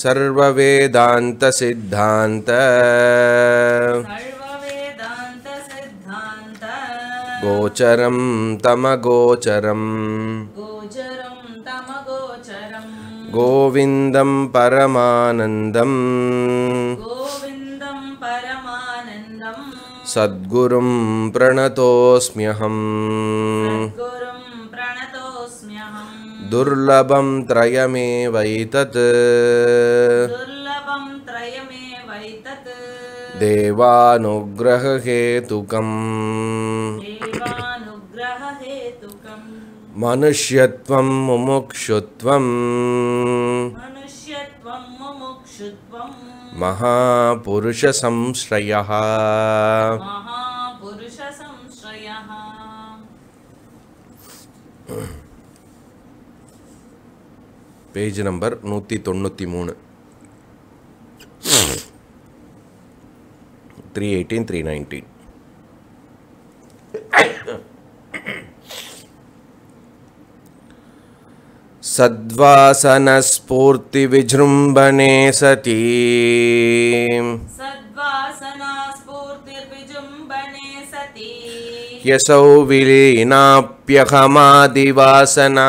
सर्ववेदान्तसिद्धान्त गोचरं तमगोचरम् गोविन्दं परमानन्दम् सद्गुरुं प्रणतोऽस्म्यहम् दुर्लभं त्रयमेवैतत् देवानुग्रहहेतुकम् मनुष्यत्वं मुमुक्षुत्वम् महापुरुषसंश्रयः पेज् नम्बर् नूति मून् त्रि एय्टीन् त्री नैन्टीन् सद्वासनस्फूर्तिविजृम्बणे सती यसौ विलीनाप्यहमादिवासना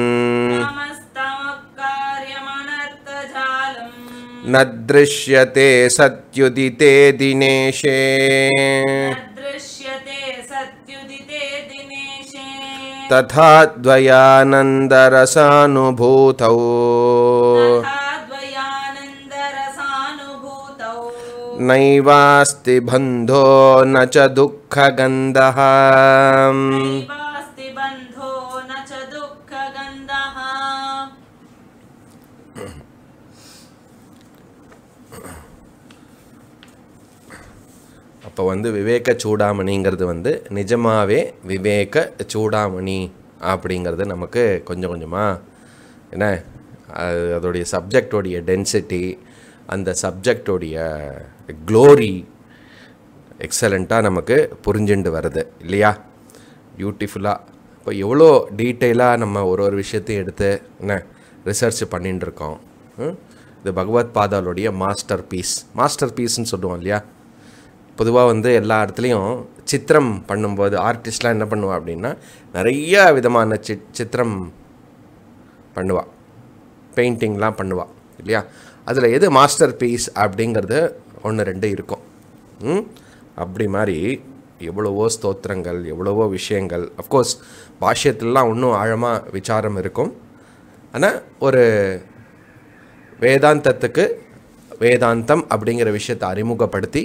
न दृश्यते सद्युदिते दिनेशे तथा द्वयानन्दरसानुभूतौ नैवास्ति बन्धो न च दुःखगन्धः அப்போ வந்து விவேக சூடாமணிங்கிறது வந்து நிஜமாகவே விவேக சூடாமணி அப்படிங்கிறது நமக்கு கொஞ்சம் கொஞ்சமாக என்ன அது அதோடைய சப்ஜெக்டோடைய டென்சிட்டி அந்த சப்ஜெக்டோடைய க்ளோரி எக்ஸலண்ட்டாக நமக்கு புரிஞ்சுண்டு வருது இல்லையா பியூட்டிஃபுல்லாக இப்போ எவ்வளோ டீட்டெயிலாக நம்ம ஒரு ஒரு விஷயத்தையும் எடுத்து என்ன ரிசர்ச் பண்ணிட்டுருக்கோம் இது பகவத் பாதாலுடைய மாஸ்டர் பீஸ் மாஸ்டர் பீஸ்ன்னு சொல்லுவோம் இல்லையா பொதுவாக வந்து எல்லா இடத்துலையும் சித்திரம் பண்ணும்போது ஆர்டிஸ்ட்லாம் என்ன பண்ணுவாள் அப்படின்னா நிறைய விதமான சி சித்திரம் பண்ணுவாள் பெயிண்டிங்லாம் பண்ணுவாள் இல்லையா அதில் எது மாஸ்டர் பீஸ் அப்படிங்கிறது ஒன்று ரெண்டு இருக்கும் அப்படி மாதிரி எவ்வளவோ ஸ்தோத்திரங்கள் எவ்வளவோ விஷயங்கள் அஃப்கோர்ஸ் பாஷ்யத்திலலாம் இன்னும் ஆழமாக விசாரம் இருக்கும் ஆனால் ஒரு வேதாந்தத்துக்கு வேதாந்தம் அப்படிங்கிற விஷயத்தை அறிமுகப்படுத்தி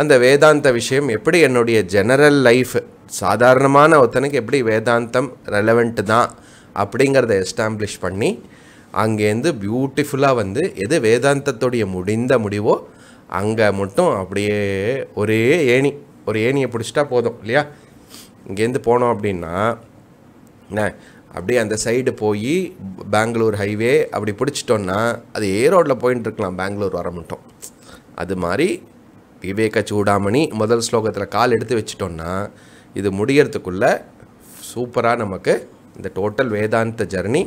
அந்த வேதாந்த விஷயம் எப்படி என்னுடைய ஜெனரல் லைஃப் சாதாரணமான ஒருத்தனுக்கு எப்படி வேதாந்தம் ரெலவெண்ட்டு தான் அப்படிங்கிறத எஸ்டாப்ளிஷ் பண்ணி அங்கேருந்து பியூட்டிஃபுல்லாக வந்து எது வேதாந்தத்துடைய முடிந்த முடிவோ அங்கே மட்டும் அப்படியே ஒரே ஏணி ஒரு ஏணியை பிடிச்சிட்டா போதும் இல்லையா இங்கேருந்து போனோம் அப்படின்னா அப்படியே அந்த சைடு போய் பெங்களூர் ஹைவே அப்படி பிடிச்சிட்டோன்னா அது ஏ ரோட்டில் பெங்களூர் வர மட்டும் அது மாதிரி விவேக சூடாமணி முதல் ஸ்லோகத்தில் கால் எடுத்து வச்சிட்டோன்னா இது முடியறதுக்குள்ளே சூப்பராக நமக்கு இந்த டோட்டல் வேதாந்த ஜர்னி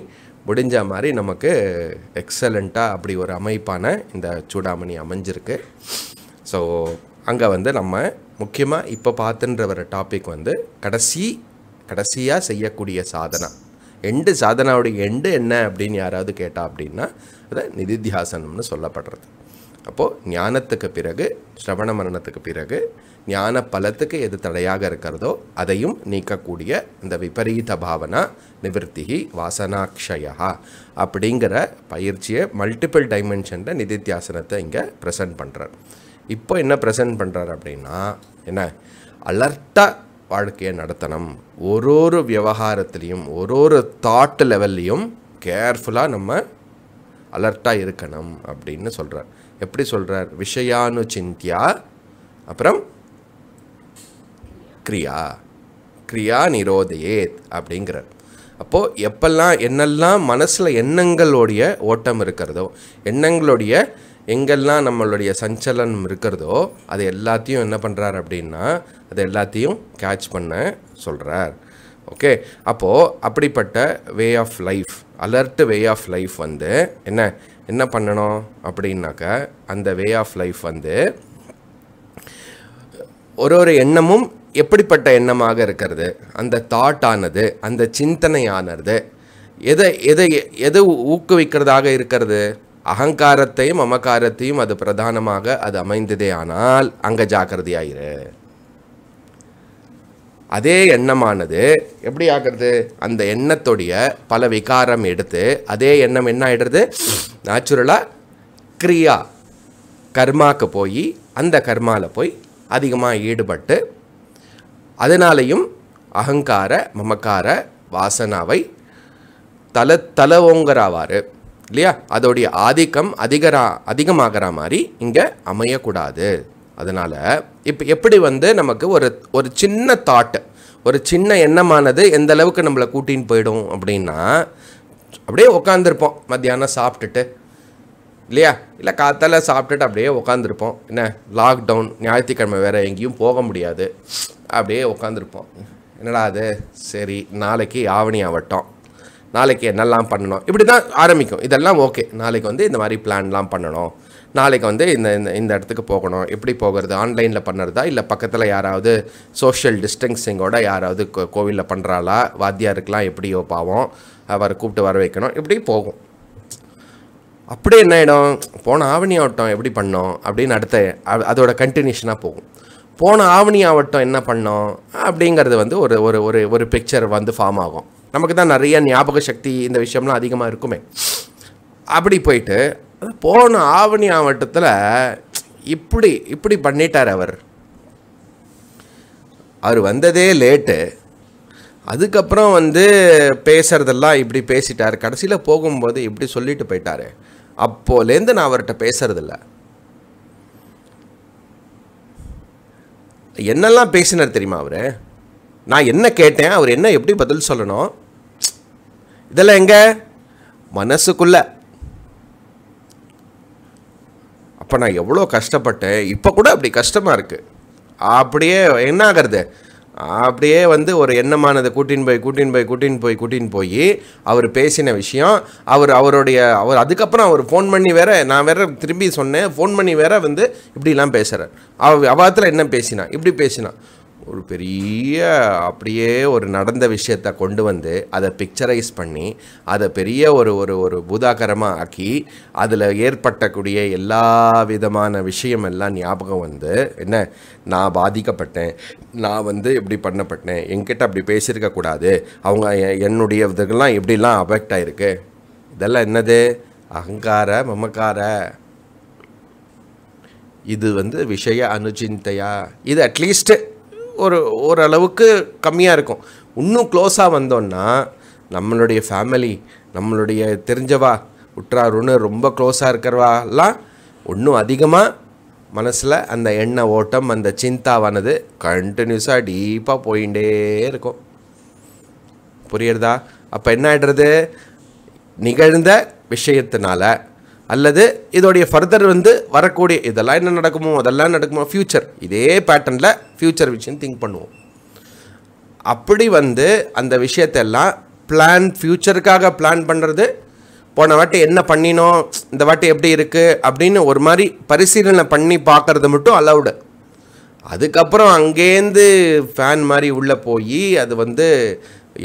முடிஞ்ச மாதிரி நமக்கு எக்ஸலண்ட்டாக அப்படி ஒரு அமைப்பான இந்த சூடாமணி அமைஞ்சிருக்கு ஸோ அங்கே வந்து நம்ம முக்கியமாக இப்போ பார்த்துன்ற வர டாபிக் வந்து கடைசி கடைசியாக செய்யக்கூடிய சாதனா எண்டு சாதனாவுடைய எண்டு என்ன அப்படின்னு யாராவது கேட்டால் அப்படின்னா அதை நிதித்தியாசனம்னு சொல்லப்படுறது அப்போது ஞானத்துக்கு பிறகு ஸ்ரவண மரணத்துக்கு பிறகு ஞான பலத்துக்கு எது தடையாக இருக்கிறதோ அதையும் நீக்கக்கூடிய இந்த விபரீத பாவனா நிவர்த்திகி வாசனாட்சயா அப்படிங்கிற பயிற்சியை மல்டிபிள் டைமென்ஷனில் நிதித்தியாசனத்தை இங்கே ப்ரெசென்ட் பண்ணுறார் இப்போ என்ன ப்ரெசென்ட் பண்ணுறார் அப்படின்னா என்ன அலர்ட்டாக வாழ்க்கையை நடத்தணும் ஒரு ஒரு விவகாரத்துலேயும் ஒரு ஒரு தாட் லெவல்லையும் கேர்ஃபுல்லாக நம்ம அலர்ட்டாக இருக்கணும் அப்படின்னு சொல்கிறார் எப்படி சொல்கிறார் விஷயானு சிந்தியா அப்புறம் கிரியா கிரியா நிரோதையேத் அப்படிங்கிறார் அப்போது எப்பெல்லாம் என்னெல்லாம் மனசில் எண்ணங்களுடைய ஓட்டம் இருக்கிறதோ எண்ணங்களுடைய எங்கெல்லாம் நம்மளுடைய சஞ்சலனம் இருக்கிறதோ அது எல்லாத்தையும் என்ன பண்ணுறார் அப்படின்னா அது எல்லாத்தையும் கேட்ச் பண்ண சொல்கிறார் ஓகே அப்போது அப்படிப்பட்ட way of life alert way of life வந்து என்ன என்ன பண்ணணும் அப்படின்னாக்க அந்த வே ஆஃப் லைஃப் வந்து ஒரு ஒரு எண்ணமும் எப்படிப்பட்ட எண்ணமாக இருக்கிறது அந்த தாட் ஆனது அந்த சிந்தனையானது எதை எதை எது ஊக்குவிக்கிறதாக இருக்கிறது அகங்காரத்தையும் அமகாரத்தையும் அது பிரதானமாக அது அமைந்ததே ஆனால் அங்கே ஜாக்கிரதையாயிரு அதே எண்ணமானது எப்படி ஆகிறது அந்த எண்ணத்துடைய பல விகாரம் எடுத்து அதே எண்ணம் என்ன ஆகிடுறது நேச்சுரலாக கிரியா கர்மாக்கு போய் அந்த கர்மாவில் போய் அதிகமாக ஈடுபட்டு அதனாலையும் அகங்கார மமக்கார வாசனாவை தல தல இல்லையா அதோடைய ஆதிக்கம் அதிகரா அதிகமாகிற மாதிரி இங்கே அமையக்கூடாது அதனால் இப்போ எப்படி வந்து நமக்கு ஒரு ஒரு சின்ன தாட்டு ஒரு சின்ன எண்ணமானது எந்த அளவுக்கு நம்மளை கூட்டின்னு போயிடும் அப்படின்னா அப்படியே உக்காந்துருப்போம் மத்தியானம் சாப்பிட்டுட்டு இல்லையா இல்லை காத்தால் சாப்பிட்டுட்டு அப்படியே உக்காந்துருப்போம் என்ன லாக்டவுன் ஞாயிற்றுக்கிழமை வேறு எங்கேயும் போக முடியாது அப்படியே உக்காந்துருப்போம் என்னடா அது சரி நாளைக்கு ஆவணி ஆகட்டும் நாளைக்கு என்னெல்லாம் பண்ணணும் இப்படி தான் ஆரம்பிக்கும் இதெல்லாம் ஓகே நாளைக்கு வந்து இந்த மாதிரி பிளான்லாம் பண்ணணும் நாளைக்கு வந்து இந்த இந்த இடத்துக்கு போகணும் எப்படி போகிறது ஆன்லைனில் பண்ணுறதா இல்லை பக்கத்தில் யாராவது சோஷியல் டிஸ்டன்சிங்கோட யாராவது கோவிலில் பண்ணுறாளா வாத்தியாருக்கெலாம் எப்படியோ பாவம் அவரை கூப்பிட்டு வர வைக்கணும் இப்படி போகும் அப்படியே என்ன ஆகிடும் போன ஆவணி ஆவட்டம் எப்படி பண்ணோம் அப்படின்னு அடுத்த அதோட கண்டினியூஷனாக போகும் போன ஆவணி ஆவட்டம் என்ன பண்ணோம் அப்படிங்கிறது வந்து ஒரு ஒரு ஒரு ஒரு பிக்சர் வந்து ஃபார்ம் ஆகும் நமக்கு தான் நிறைய ஞாபக சக்தி இந்த விஷயம்லாம் அதிகமாக இருக்குமே அப்படி போயிட்டு போன ஆவணி மாவட்டத்தில் இப்படி இப்படி பண்ணிட்டார் அவர் அவர் வந்ததே லேட்டு அதுக்கப்புறம் வந்து பேசுறதெல்லாம் இப்படி பேசிட்டார் கடைசியில் போகும்போது இப்படி சொல்லிட்டு போயிட்டார் அப்போலேருந்து நான் அவர்கிட்ட பேசுறதில்ல என்னெல்லாம் பேசினார் தெரியுமா அவர் நான் என்ன கேட்டேன் அவர் என்ன எப்படி பதில் சொல்லணும் இதெல்லாம் எங்கே மனசுக்குள்ளே அப்போ நான் எவ்வளோ கஷ்டப்பட்டேன் இப்போ கூட அப்படி கஷ்டமாக இருக்குது அப்படியே என்ன ஆகிறது அப்படியே வந்து ஒரு எண்ணமானதை கூட்டின்னு போய் கூட்டின்னு போய் கூட்டின்னு போய் கூட்டின்னு போய் அவர் பேசின விஷயம் அவர் அவருடைய அவர் அதுக்கப்புறம் அவர் ஃபோன் பண்ணி வேற நான் வேற திரும்பி சொன்னேன் ஃபோன் பண்ணி வேற வந்து இப்படிலாம் பேசுகிறேன் அவ அவாத்தில் என்ன பேசினா இப்படி பேசினா ஒரு பெரிய அப்படியே ஒரு நடந்த விஷயத்தை கொண்டு வந்து அதை பிக்சரைஸ் பண்ணி அதை பெரிய ஒரு ஒரு ஒரு பூதாகரமாக ஆக்கி அதில் ஏற்பட்டக்கூடிய எல்லா விதமான விஷயம் எல்லாம் ஞாபகம் வந்து என்ன நான் பாதிக்கப்பட்டேன் நான் வந்து இப்படி பண்ணப்பட்டேன் என்கிட்ட அப்படி பேசியிருக்கக்கூடாது அவங்க என்னுடைய இதுக்கெல்லாம் இப்படிலாம் அஃபெக்ட் ஆகிருக்கு இதெல்லாம் என்னது அகங்கார மமக்கார இது வந்து விஷய அனுச்சிந்தையா இது அட்லீஸ்ட்டு ஒரு ஓரளவுக்கு கம்மியாக இருக்கும் இன்னும் க்ளோஸாக வந்தோன்னா நம்மளுடைய ஃபேமிலி நம்மளுடைய தெரிஞ்சவா உற்றாருன்னு ரொம்ப க்ளோஸாக இருக்கிறவாலாம் ஒன்றும் அதிகமாக மனசில் அந்த எண்ண ஓட்டம் அந்த சிந்தாவானது கண்டினியூஸாக டீப்பாக போயிட்டே இருக்கும் புரியுறதா அப்போ என்ன ஆகிடுறது நிகழ்ந்த விஷயத்தினால அல்லது இதோடைய ஃபர்தர் வந்து வரக்கூடிய இதெல்லாம் என்ன நடக்குமோ அதெல்லாம் நடக்குமோ ஃப்யூச்சர் இதே பேட்டர்னில் ஃப்யூச்சர் விஷயம் திங்க் பண்ணுவோம் அப்படி வந்து அந்த விஷயத்தெல்லாம் பிளான் ஃப்யூச்சருக்காக பிளான் பண்ணுறது போன வாட்டி என்ன பண்ணினோம் இந்த வாட்டி எப்படி இருக்குது அப்படின்னு ஒரு மாதிரி பரிசீலனை பண்ணி பார்க்குறது மட்டும் அலவுடு அதுக்கப்புறம் அங்கேருந்து ஃபேன் மாதிரி உள்ளே போய் அது வந்து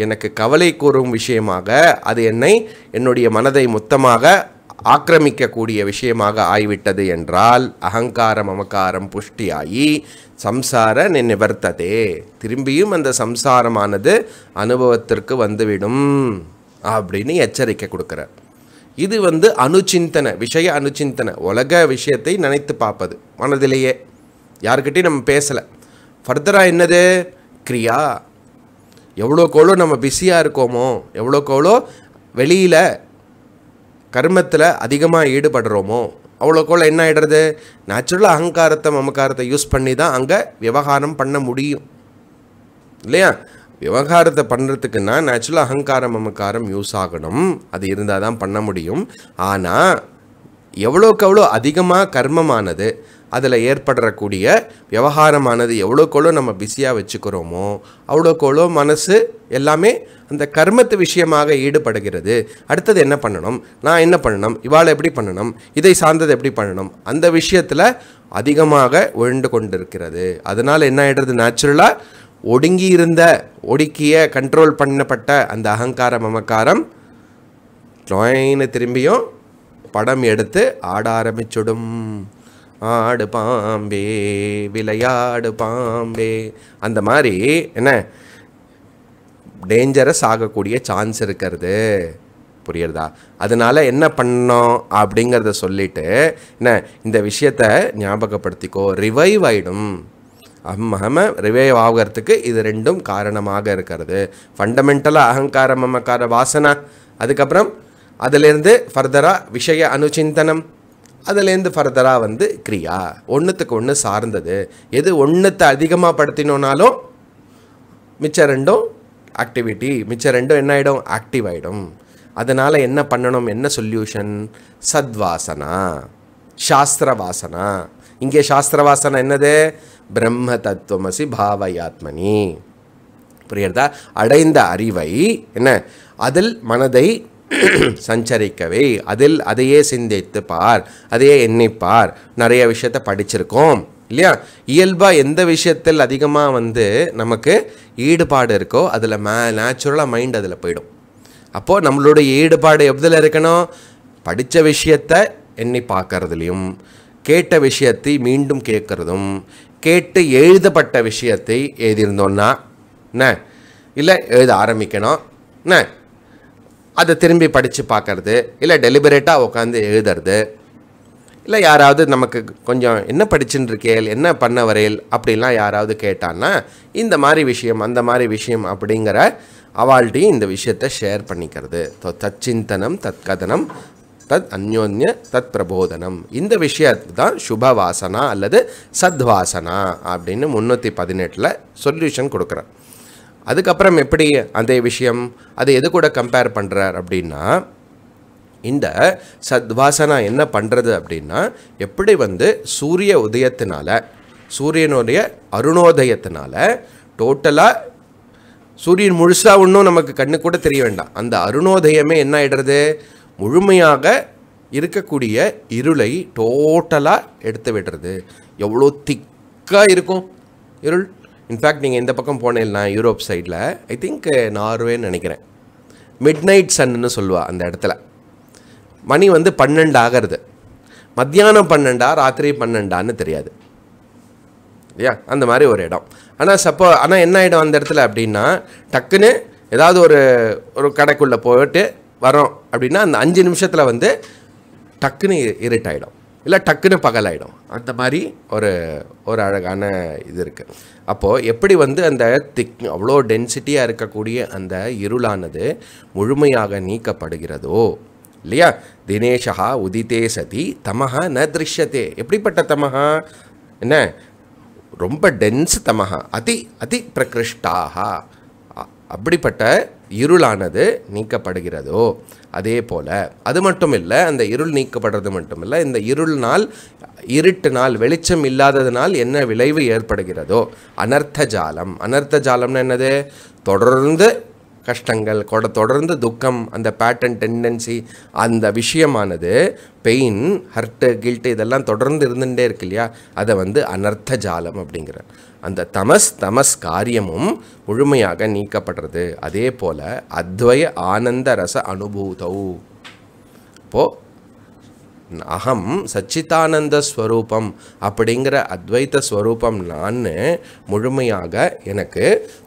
எனக்கு கவலை கூறும் விஷயமாக அது என்னை என்னுடைய மனதை மொத்தமாக ஆக்கிரமிக்கக்கூடிய விஷயமாக ஆய்விட்டது என்றால் அகங்காரம் அமகாரம் புஷ்டியாகி சம்சார நிவர்த்ததே திரும்பியும் அந்த சம்சாரமானது அனுபவத்திற்கு வந்துவிடும் அப்படின்னு எச்சரிக்கை கொடுக்குறார் இது வந்து அனுச்சிந்தனை விஷய அனுச்சிந்தனை உலக விஷயத்தை நினைத்து பார்ப்பது மனதிலேயே யாருக்கிட்டையும் நம்ம பேசலை ஃபர்தராக என்னது கிரியா எவ்வளோக்கோளோ நம்ம பிஸியாக இருக்கோமோ எவ்வளோக்கோளோ வெளியில் கர்மத்தில் அதிகமாக ஈடுபடுறோமோ அவ்வளோக்குள்ள என்ன ஆகிடுறது நேச்சுரல் அகங்காரத்தை மமக்காரத்தை யூஸ் பண்ணி தான் அங்கே விவகாரம் பண்ண முடியும் இல்லையா விவகாரத்தை பண்ணுறதுக்குன்னா நேச்சுரல் அகங்காரம் மமக்காரம் யூஸ் ஆகணும் அது இருந்தால் தான் பண்ண முடியும் ஆனால் எவ்வளோக்கு எவ்வளோ அதிகமாக கர்மமானது அதில் ஏற்படக்கூடிய விவகாரமானது எவ்வளோக்கோளோ நம்ம பிஸியாக வச்சுக்கிறோமோ அவ்வளோக்கோளோ மனசு எல்லாமே அந்த கர்மத்து விஷயமாக ஈடுபடுகிறது அடுத்தது என்ன பண்ணணும் நான் என்ன பண்ணணும் இவாளை எப்படி பண்ணணும் இதை சார்ந்தது எப்படி பண்ணணும் அந்த விஷயத்தில் அதிகமாக ஒழுந்து கொண்டிருக்கிறது அதனால் என்ன ஆகிடுறது நேச்சுரலாக ஒடுங்கி இருந்த ஒடுக்கிய கண்ட்ரோல் பண்ணப்பட்ட அந்த அகங்கார மமக்காரம் ட்ராயின்னு திரும்பியும் படம் எடுத்து ஆட ஆரம்பிச்சுடும் ஆடு பாம்பே விளையாடு பாம்பே அந்த மாதிரி என்ன டேஞ்சரஸ் ஆகக்கூடிய சான்ஸ் இருக்கிறது புரியுறதா அதனால என்ன பண்ணோம் அப்படிங்கிறத சொல்லிட்டு என்ன இந்த விஷயத்தை ஞாபகப்படுத்திக்கோ ரிவைவ் ஆகிடும் அம்மஹம ரிவைவ் ஆகிறதுக்கு இது ரெண்டும் காரணமாக இருக்கிறது ஃபண்டமெண்டலாக அகங்காரம் மமக்கார வாசனை அதுக்கப்புறம் அதிலிருந்து ஃபர்தராக விஷய அனுச்சிந்தனம் அதுலேருந்து ஃபர்தராக வந்து கிரியா ஒன்றுத்துக்கு ஒன்று சார்ந்தது எது ஒன்றுத்தை அதிகமாக படுத்தினோனாலும் மிச்சம் ரெண்டும் ஆக்டிவிட்டி மிச்சம் ரெண்டும் என்ன ஆகிடும் ஆக்டிவ் ஆகிடும் அதனால் என்ன பண்ணணும் என்ன சொல்யூஷன் சத்வாசனா சாஸ்திர வாசனா இங்கே சாஸ்திர வாசனா என்னது பிரம்ம தத்துவமசி பாவயாத்மனி புரியுறதா அடைந்த அறிவை என்ன அதில் மனதை சஞ்சரிக்கவே அதில் அதையே சிந்தித்து பார் அதையே எண்ணிப்பார் நிறைய விஷயத்த படிச்சிருக்கோம் இல்லையா இயல்பாக எந்த விஷயத்தில் அதிகமாக வந்து நமக்கு ஈடுபாடு இருக்கோ அதில் மே நேச்சுரலாக மைண்ட் அதில் போயிடும் அப்போது நம்மளுடைய ஈடுபாடு எப்படில் இருக்கணும் படித்த விஷயத்த எண்ணி பார்க்கறதுலையும் கேட்ட விஷயத்தை மீண்டும் கேட்குறதும் கேட்டு எழுதப்பட்ட விஷயத்தை எழுதியிருந்தோன்னா என்ன இல்லை எழுத ஆரம்பிக்கணும் என்ன அதை திரும்பி படித்து பார்க்கறது இல்லை டெலிபரேட்டாக உட்காந்து எழுதுறது இல்லை யாராவது நமக்கு கொஞ்சம் என்ன படிச்சுன்னு இருக்கேல் என்ன பண்ண வரையில் அப்படின்லாம் யாராவது கேட்டான்னா இந்த மாதிரி விஷயம் அந்த மாதிரி விஷயம் அப்படிங்கிற அவால்ட்டையும் இந்த விஷயத்த ஷேர் பண்ணிக்கிறது தச்சிந்தனம் தற்கதனம் தத் அந்யோன்ய தத் பிரபோதனம் இந்த விஷயத்து தான் சுப வாசனா அல்லது சத்வாசனா அப்படின்னு முந்நூற்றி பதினெட்டில் சொல்யூஷன் கொடுக்குறேன் அதுக்கப்புறம் எப்படி அந்த விஷயம் அதை எது கூட கம்பேர் பண்ணுறார் அப்படின்னா இந்த சத்வாசனா என்ன பண்ணுறது அப்படின்னா எப்படி வந்து சூரிய உதயத்தினால சூரியனுடைய அருணோதயத்தினால டோட்டலாக சூரியன் முழுசாக ஒன்றும் நமக்கு கண்ணு கூட தெரிய வேண்டாம் அந்த அருணோதயமே என்ன ஆகிடுறது முழுமையாக இருக்கக்கூடிய இருளை டோட்டலாக எடுத்து விடுறது எவ்வளோ திக்காக இருக்கும் இருள் இன்ஃபேக்ட் நீங்கள் இந்த பக்கம் போனேன்னா யூரோப் சைடில் ஐ திங்க் நார்வேன்னு நினைக்கிறேன் மிட் நைட் சன்னு சொல்லுவாள் அந்த இடத்துல மணி வந்து பன்னெண்டு ஆகிறது மத்தியானம் பன்னெண்டா ராத்திரி பன்னெண்டான்னு தெரியாது இல்லையா அந்த மாதிரி ஒரு இடம் ஆனால் சப்போ ஆனால் என்ன ஆகிடும் அந்த இடத்துல அப்படின்னா டக்குன்னு ஏதாவது ஒரு ஒரு கடைக்குள்ளே போயிட்டு வரோம் அப்படின்னா அந்த அஞ்சு நிமிஷத்தில் வந்து டக்குன்னு இருட்டாயிடும் இல்லை டக்குன்னு பகலாயிடும் அந்த மாதிரி ஒரு ஒரு அழகான இது இருக்குது அப்போது எப்படி வந்து அந்த திக் அவ்வளோ டென்சிட்டியாக இருக்கக்கூடிய அந்த இருளானது முழுமையாக நீக்கப்படுகிறதோ இல்லையா தினேஷா உதித்தே சதி தமஹா ந திருஷ்யத்தே எப்படிப்பட்ட தமஹா என்ன ரொம்ப டென்ஸ் தமஹா அதி அதி பிரகிருஷ்டாக அப்படிப்பட்ட இருளானது நீக்கப்படுகிறதோ அதே போல் அது மட்டும் இல்லை அந்த இருள் நீக்கப்படுறது மட்டும் இல்லை இந்த இருள்னால் நாள் வெளிச்சம் இல்லாததுனால் என்ன விளைவு ஏற்படுகிறதோ அனர்த்த ஜாலம் அனர்த்த ஜாலம்னா என்னது தொடர்ந்து கஷ்டங்கள் கொட தொடர்ந்து துக்கம் அந்த பேட்டர்ன் டெண்டன்சி அந்த விஷயமானது பெயின் ஹர்ட்டு கில்ட்டு இதெல்லாம் தொடர்ந்து இருந்துகிட்டே இருக்கு இல்லையா அதை வந்து அனர்த்த ஜாலம் அப்படிங்கிற அந்த தமஸ் தமஸ் காரியமும் முழுமையாக நீக்கப்படுறது அதே போல் அத்வய ஆனந்த ரச அனுபூதௌ இப்போ அகம் சச்சிதானந்த ஸ்வரூபம் அப்படிங்கிற அத்வைத்த ஸ்வரூபம் நான் முழுமையாக எனக்கு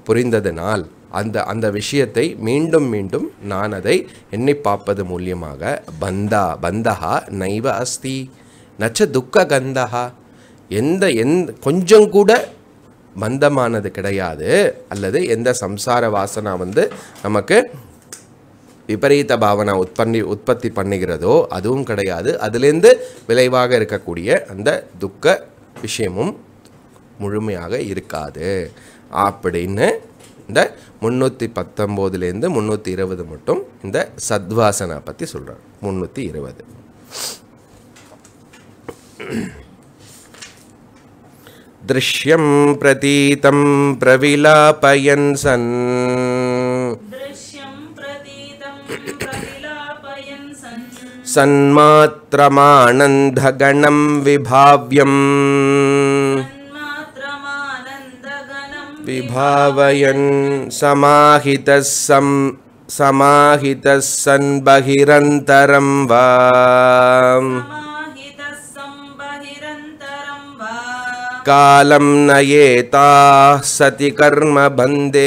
புரிந்ததினால் அந்த அந்த விஷயத்தை மீண்டும் மீண்டும் நான் அதை எண்ணி பார்ப்பது மூலியமாக பந்தா பந்தகா நைவ அஸ்தி நச்ச துக்க கந்தகா எந்த எந் கொஞ்சம் கூட மந்தமானது கிடையாது அல்லது எந்த சம்சார வாசனா வந்து நமக்கு விபரீத பாவனை உற்பத்தி உற்பத்தி பண்ணுகிறதோ அதுவும் கிடையாது அதுலேருந்து விளைவாக இருக்கக்கூடிய அந்த துக்க விஷயமும் முழுமையாக இருக்காது அப்படின்னு இந்த முந்நூற்றி பத்தொம்போதுலேருந்து முந்நூற்றி இருபது மட்டும் இந்த சத்வாசனை பற்றி சொல்கிறார் முந்நூற்றி இருபது दृश्यं प्रतीतं सन् सन्मात्रमानन्दगणं विभाव्यम् समाहितः सन् बहिरन्तरं वा காலம் कालं சதி கர்ம பந்தே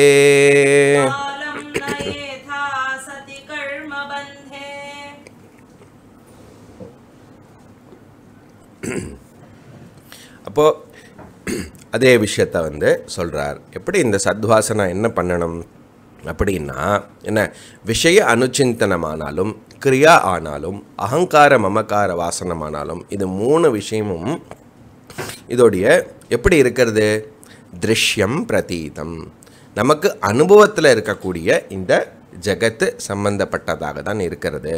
அப்போ அதே விஷயத்தை வந்து சொல்கிறார் எப்படி இந்த சத்வாசனா என்ன பண்ணணும் அப்படின்னா என்ன விஷய அனுச்சிந்தனமானாலும் கிரியா ஆனாலும் அகங்கார மமக்கார வாசனமானாலும் இது மூணு விஷயமும் இதோடைய எப்படி இருக்கிறது திருஷ்யம் பிரதீதம் நமக்கு அனுபவத்தில் இருக்கக்கூடிய இந்த ஜகத்து சம்பந்தப்பட்டதாக தான் இருக்கிறது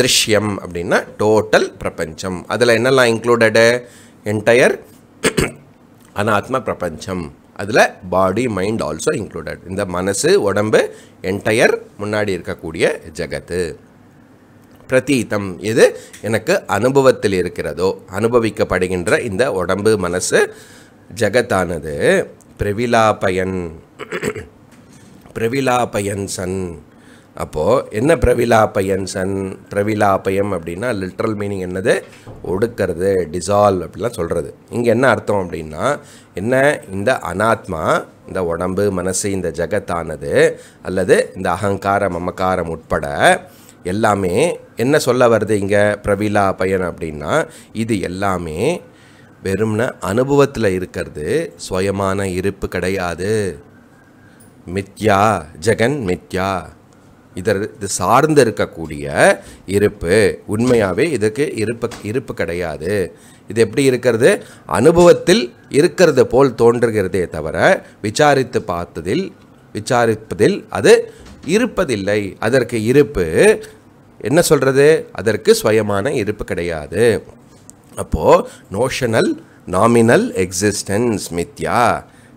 திருஷ்யம் அப்படின்னா டோட்டல் பிரபஞ்சம் அதில் என்னெல்லாம் இன்க்ளூடடு என்டையர் அனாத்ம பிரபஞ்சம் அதில் பாடி மைண்ட் ஆல்சோ இன்க்ளூடட் இந்த மனசு உடம்பு என்டையர் முன்னாடி இருக்கக்கூடிய ஜகத்து பிரதீதம் இது எனக்கு அனுபவத்தில் இருக்கிறதோ அனுபவிக்கப்படுகின்ற இந்த உடம்பு மனசு ஜகத்தானது பிரவிலாபயன் பிரவிலாபயன் சன் அப்போது என்ன பிரவிலாபயன் சன் பிரவிலாபயம் அப்படின்னா லிட்ரல் மீனிங் என்னது ஒடுக்கிறது டிசால்வ் அப்படிலாம் சொல்கிறது இங்கே என்ன அர்த்தம் அப்படின்னா என்ன இந்த அனாத்மா இந்த உடம்பு மனசு இந்த ஜகத்தானது அல்லது இந்த அகங்காரம் அமக்காரம் உட்பட எல்லாமே என்ன சொல்ல வருது இங்கே பிரபீலா பையன் அப்படின்னா இது எல்லாமே வெறும்ன அனுபவத்தில் இருக்கிறது சுயமான இருப்பு கிடையாது மித்யா ஜெகன் மித்யா இதர் இது சார்ந்து இருக்கக்கூடிய இருப்பு உண்மையாகவே இதுக்கு இருப்பு இருப்பு கிடையாது இது எப்படி இருக்கிறது அனுபவத்தில் இருக்கிறது போல் தோன்றுகிறதே தவிர விசாரித்து பார்த்ததில் விசாரிப்பதில் அது இருப்பதில்லை அதற்கு இருப்பு என்ன சொல்கிறது அதற்கு சுயமான இருப்பு கிடையாது அப்போது நோஷனல் நாமினல் எக்ஸிஸ்டன்ஸ் மித்யா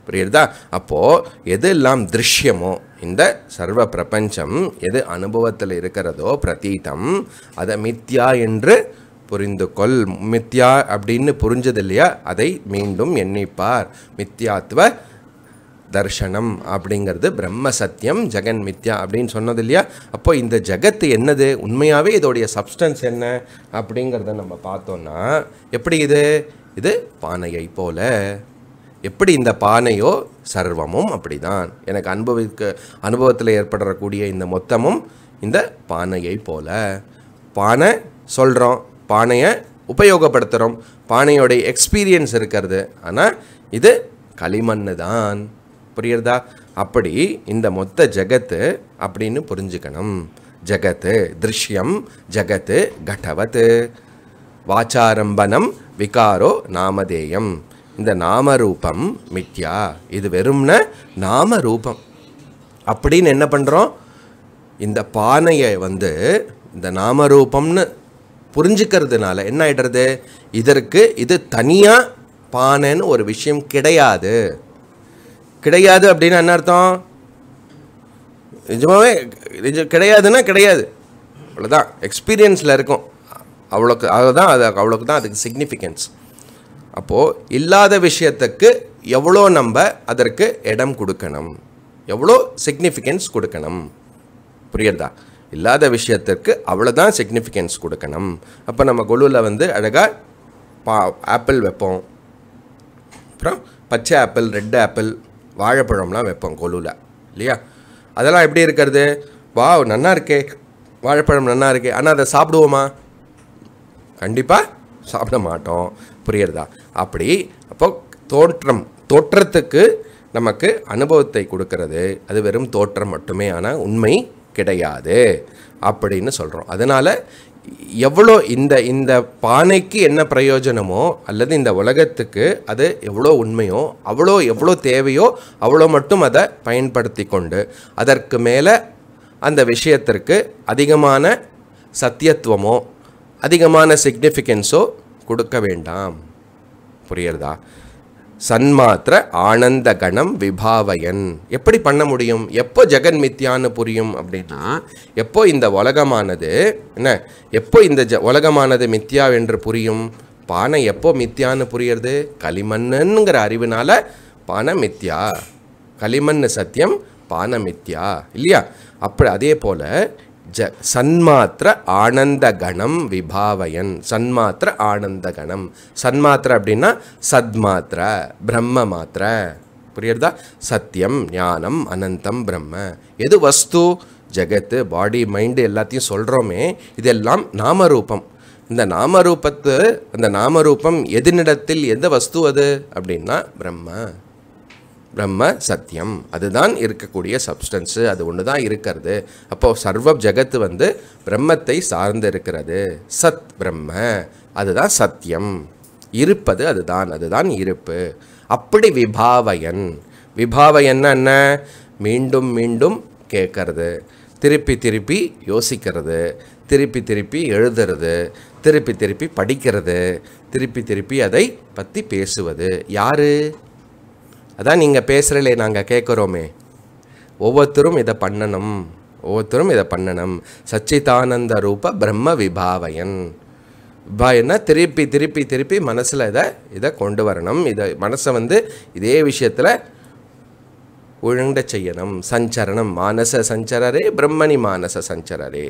புரியுறதா அப்போது எதெல்லாம் திருஷ்யமோ இந்த சர்வ பிரபஞ்சம் எது அனுபவத்தில் இருக்கிறதோ பிரதீதம் அதை மித்யா என்று புரிந்து கொள் மித்யா அப்படின்னு புரிஞ்சது இல்லையா அதை மீண்டும் எண்ணிப்பார் மித்யாத்துவ தர்ஷனம் அப்படிங்கிறது பிரம்ம சத்தியம் ஜெகன் மித்யா அப்படின்னு சொன்னது இல்லையா அப்போ இந்த ஜெகத்து என்னது உண்மையாகவே இதோடைய சப்ஸ்டன்ஸ் என்ன அப்படிங்கிறத நம்ம பார்த்தோன்னா எப்படி இது இது பானையை போல எப்படி இந்த பானையோ சர்வமும் அப்படிதான் எனக்கு அனுபவிக்க அனுபவத்தில் ஏற்படக்கூடிய இந்த மொத்தமும் இந்த பானையை போல பானை சொல்கிறோம் பானையை உபயோகப்படுத்துகிறோம் பானையோடைய எக்ஸ்பீரியன்ஸ் இருக்கிறது ஆனால் இது களிமண்ணு தான் புரியுறதா அப்படி இந்த மொத்த ஜெகத்து அப்படின்னு புரிஞ்சுக்கணும் ஜெகத்து திருஷ்யம் ஜெகத்து கட்டவத்து வாச்சாரம்பனம் விகாரோ நாமதேயம் இந்த நாமரூபம் மித்யா இது வெறும்ன நாமரூபம் அப்படின்னு என்ன பண்ணுறோம் இந்த பானையை வந்து இந்த நாமரூபம்னு புரிஞ்சுக்கிறதுனால என்ன ஆகிடுறது இதற்கு இது தனியாக பானைன்னு ஒரு விஷயம் கிடையாது கிடையாது அப்படின்னு என்ன அர்த்தம் நிஜமாகவே நிஜ கிடையாதுன்னா கிடையாது அவ்வளோதான் எக்ஸ்பீரியன்ஸில் இருக்கும் அவ்வளோக்கு அதுதான் அது அவ்வளோக்கு தான் அதுக்கு சிக்னிஃபிகன்ஸ் அப்போது இல்லாத விஷயத்துக்கு எவ்வளோ நம்ம அதற்கு இடம் கொடுக்கணும் எவ்வளோ சிக்னிஃபிகன்ஸ் கொடுக்கணும் புரியுறதா இல்லாத விஷயத்திற்கு அவ்வளோதான் சிக்னிஃபிகன்ஸ் கொடுக்கணும் அப்போ நம்ம கொலுவில் வந்து அழகாக பா ஆப்பிள் வைப்போம் அப்புறம் பச்சை ஆப்பிள் ரெட் ஆப்பிள் வாழைப்பழம்லாம் வைப்போம் கொலுவில் இல்லையா அதெல்லாம் எப்படி இருக்கிறது வா நன்னா இருக்கே வாழைப்பழம் நன்னா இருக்கே ஆனால் அதை சாப்பிடுவோமா கண்டிப்பாக சாப்பிட மாட்டோம் புரியறதா அப்படி அப்போ தோற்றம் தோற்றத்துக்கு நமக்கு அனுபவத்தை கொடுக்கறது அது வெறும் தோற்றம் மட்டுமே ஆனால் உண்மை கிடையாது அப்படின்னு சொல்கிறோம் அதனால் எவ்வளோ இந்த இந்த பானைக்கு என்ன பிரயோஜனமோ அல்லது இந்த உலகத்துக்கு அது எவ்வளோ உண்மையோ அவ்வளோ எவ்வளோ தேவையோ அவ்வளோ மட்டும் அதை பயன்படுத்தி கொண்டு அதற்கு மேலே அந்த விஷயத்திற்கு அதிகமான சத்தியத்துவமோ அதிகமான சிக்னிஃபிகன்ஸோ கொடுக்க வேண்டாம் புரியுறதா சன்மாத்திர ஆனந்த கணம் விபாவயன் எப்படி பண்ண முடியும் எப்போ ஜெகன் மித்யான்னு புரியும் அப்படின்னா எப்போ இந்த உலகமானது என்ன எப்போ இந்த ஜ உலகமானது மித்யா புரியும் பானை எப்போ மித்யான்னு புரியறது களிமண்ணுங்கிற அறிவினால பானை மித்யா களிமண் சத்தியம் பானை மித்யா இல்லையா அப்படி அதே போல் ஜ சன்மாத்திர ஆனந்த கணம் விபாவயன் சன்மாத்திர ஆனந்த கணம் சன்மாத்திர அப்படின்னா சத்மாத்திர பிரம்ம மாத்திர புரியுறதா சத்தியம் ஞானம் அனந்தம் பிரம்ம எது வஸ்து ஜெகத்து பாடி மைண்டு எல்லாத்தையும் சொல்கிறோமே இதெல்லாம் நாமரூபம் இந்த நாமரூபத்து அந்த நாமரூபம் எதினிடத்தில் எந்த வஸ்து அது அப்படின்னா பிரம்ம பிரம்ம சத்தியம் அதுதான் இருக்கக்கூடிய சப்ஸ்டன்ஸு அது ஒன்று தான் இருக்கிறது அப்போது சர்வ ஜகத்து வந்து பிரம்மத்தை சார்ந்து இருக்கிறது சத் பிரம்ம அதுதான் சத்தியம் இருப்பது அதுதான் அதுதான் இருப்பு அப்படி விபாவயன் விபாவயன்னா என்ன மீண்டும் மீண்டும் கேட்கறது திருப்பி திருப்பி யோசிக்கிறது திருப்பி திருப்பி எழுதுறது திருப்பி திருப்பி படிக்கிறது திருப்பி திருப்பி அதை பற்றி பேசுவது யார் அதான் நீங்கள் பேசுகிறலே நாங்கள் கேட்குறோமே ஒவ்வொருத்தரும் இதை பண்ணணும் ஒவ்வொருத்தரும் இதை பண்ணணும் சச்சிதானந்த ரூப பிரம்ம விபாவயன் என்ன திருப்பி திருப்பி திருப்பி மனசில் இதை இதை கொண்டு வரணும் இதை மனசை வந்து இதே விஷயத்தில் ஒழுங்க செய்யணும் சஞ்சரணம் மானச சஞ்சரரே பிரம்மணி மானச சஞ்சரரே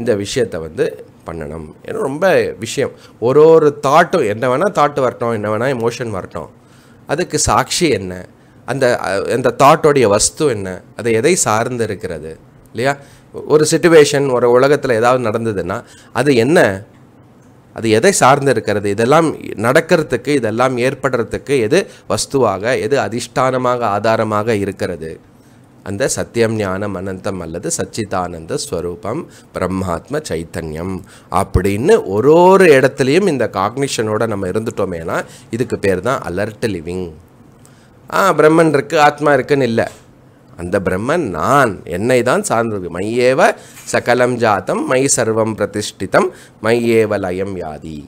இந்த விஷயத்தை வந்து பண்ணணும் ஏன்னா ரொம்ப விஷயம் ஒரு ஒரு தாட்டும் என்ன வேணால் தாட்டு வரட்டும் என்ன வேணால் எமோஷன் வரட்டும் அதுக்கு சாட்சி என்ன அந்த அந்த தாட்டோடைய வஸ்து என்ன அது எதை சார்ந்து இருக்கிறது இல்லையா ஒரு சுச்சுவேஷன் ஒரு உலகத்தில் ஏதாவது நடந்ததுன்னா அது என்ன அது எதை சார்ந்து இருக்கிறது இதெல்லாம் நடக்கிறதுக்கு இதெல்லாம் ஏற்படுறதுக்கு எது வஸ்துவாக எது அதிஷ்டானமாக ஆதாரமாக இருக்கிறது அந்த சத்தியம் ஞானம் அனந்தம் அல்லது சச்சிதானந்த ஸ்வரூபம் பிரம்மாத்ம சைத்தன்யம் அப்படின்னு ஒரு ஒரு இடத்துலையும் இந்த காக்னிஷனோட நம்ம இருந்துட்டோமேனா இதுக்கு பேர் தான் அலர்ட் லிவிங் ஆ பிரம்மன் இருக்குது ஆத்மா இருக்குன்னு இல்லை அந்த பிரம்மன் நான் என்னை தான் சார்ந்தது மையேவ சகலம் ஜாத்தம் மை சர்வம் பிரதிஷ்டிதம் மையேவ லயம் யாதி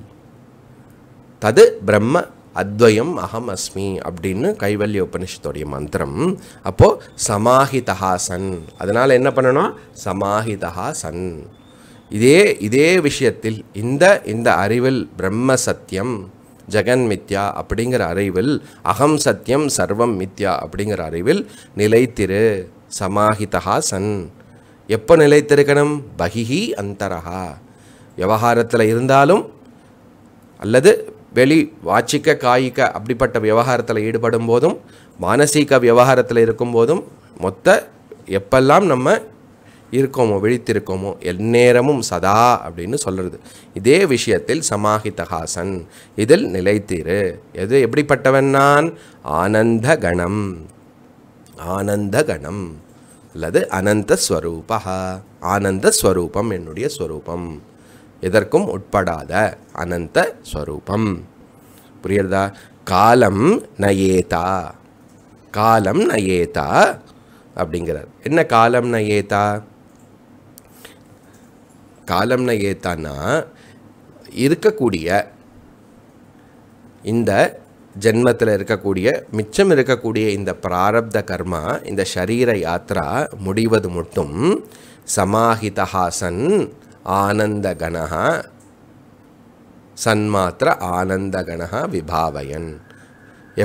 தது பிரம்ம அத்வயம் அகம் அஸ்மி அப்படின்னு கைவல்ய உபனிஷத்துடைய மந்திரம் அப்போது சமாஹிதஹா சன் அதனால் என்ன பண்ணணும் சமாஹிதஹா சன் இதே இதே விஷயத்தில் இந்த இந்த அறிவில் பிரம்ம சத்தியம் ஜெகன் மித்யா அப்படிங்கிற அறிவில் அகம் சத்தியம் சர்வம் மித்யா அப்படிங்கிற அறிவில் நிலைத்திரு சமாஹிதா சன் எப்போ நிலைத்திருக்கணும் பகிஹி அந்தரகா விவகாரத்தில் இருந்தாலும் அல்லது வெளி வாச்சிக்க காய்க்க அப்படிப்பட்ட விவகாரத்தில் ஈடுபடும் போதும் மானசீக விவகாரத்தில் இருக்கும்போதும் மொத்த எப்பெல்லாம் நம்ம இருக்கோமோ விழித்திருக்கோமோ எந்நேரமும் சதா அப்படின்னு சொல்கிறது இதே விஷயத்தில் சமாஹிதஹாசன் இதில் நிலைத்தீரு எது எப்படிப்பட்டவன் நான் ஆனந்த கணம் ஆனந்த கணம் அல்லது அனந்த ஸ்வரூபா ஆனந்த ஸ்வரூபம் என்னுடைய ஸ்வரூபம் எதற்கும் உட்படாத அனந்த ஸ்வரூபம் புரியுறதா காலம் நயேதா காலம் நயேதா அப்படிங்கிறார் என்ன காலம் நயேதா காலம் நயேத்தான்னா இருக்கக்கூடிய இந்த ஜென்மத்தில் இருக்கக்கூடிய மிச்சம் இருக்கக்கூடிய இந்த பிராரப்த கர்மா இந்த ஷரீர யாத்திரா முடிவது மட்டும் சமாஹிதஹாசன் ஆனந்தகணா சன்மாத்திர ஆனந்தகணா விபாவயன்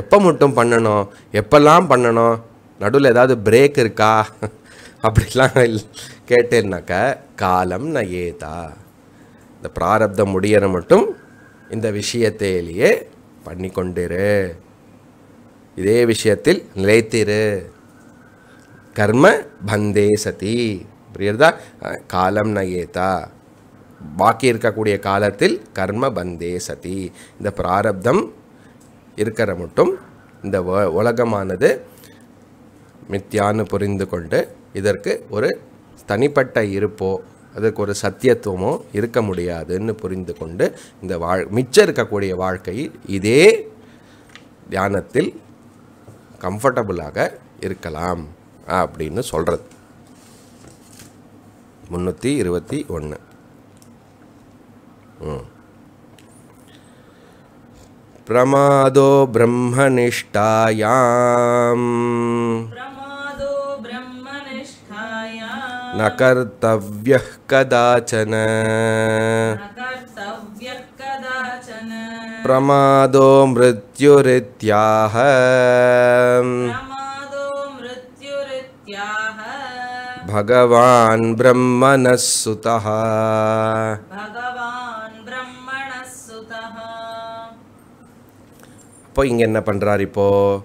எப்போ மட்டும் பண்ணணும் எப்பெல்லாம் பண்ணணும் நடுவில் ஏதாவது பிரேக் இருக்கா அப்படிலாம் கேட்டேன்னாக்க காலம் நயேதா இந்த பிராரப்தம் முடியற மட்டும் இந்த விஷயத்திலேயே பண்ணி கொண்டிரு இதே விஷயத்தில் நிலைத்திரு கர்ம பந்தே சதி புரியுறதா காலம் நயேதா பாக்கி இருக்கக்கூடிய காலத்தில் கர்ம பந்தே சதி இந்த பிராரப்தம் இருக்கிற மட்டும் இந்த உலகமானது மித்தியான்னு புரிந்து கொண்டு இதற்கு ஒரு தனிப்பட்ட இருப்போ அதுக்கு ஒரு சத்தியத்துவமோ இருக்க முடியாதுன்னு புரிந்து கொண்டு இந்த வாழ் மிச்சம் இருக்கக்கூடிய வாழ்க்கையில் இதே தியானத்தில் கம்ஃபர்டபுளாக இருக்கலாம் அப்படின்னு சொல்கிறது प्रमादो ब्रह्मनिष्ठायाम् न कर्तव्यः कदाचन प्रमादो मृत्युरित्याह பகவான் ब्रह्मणः இப்போ இங்கே என்ன பண்ணுறார் இப்போது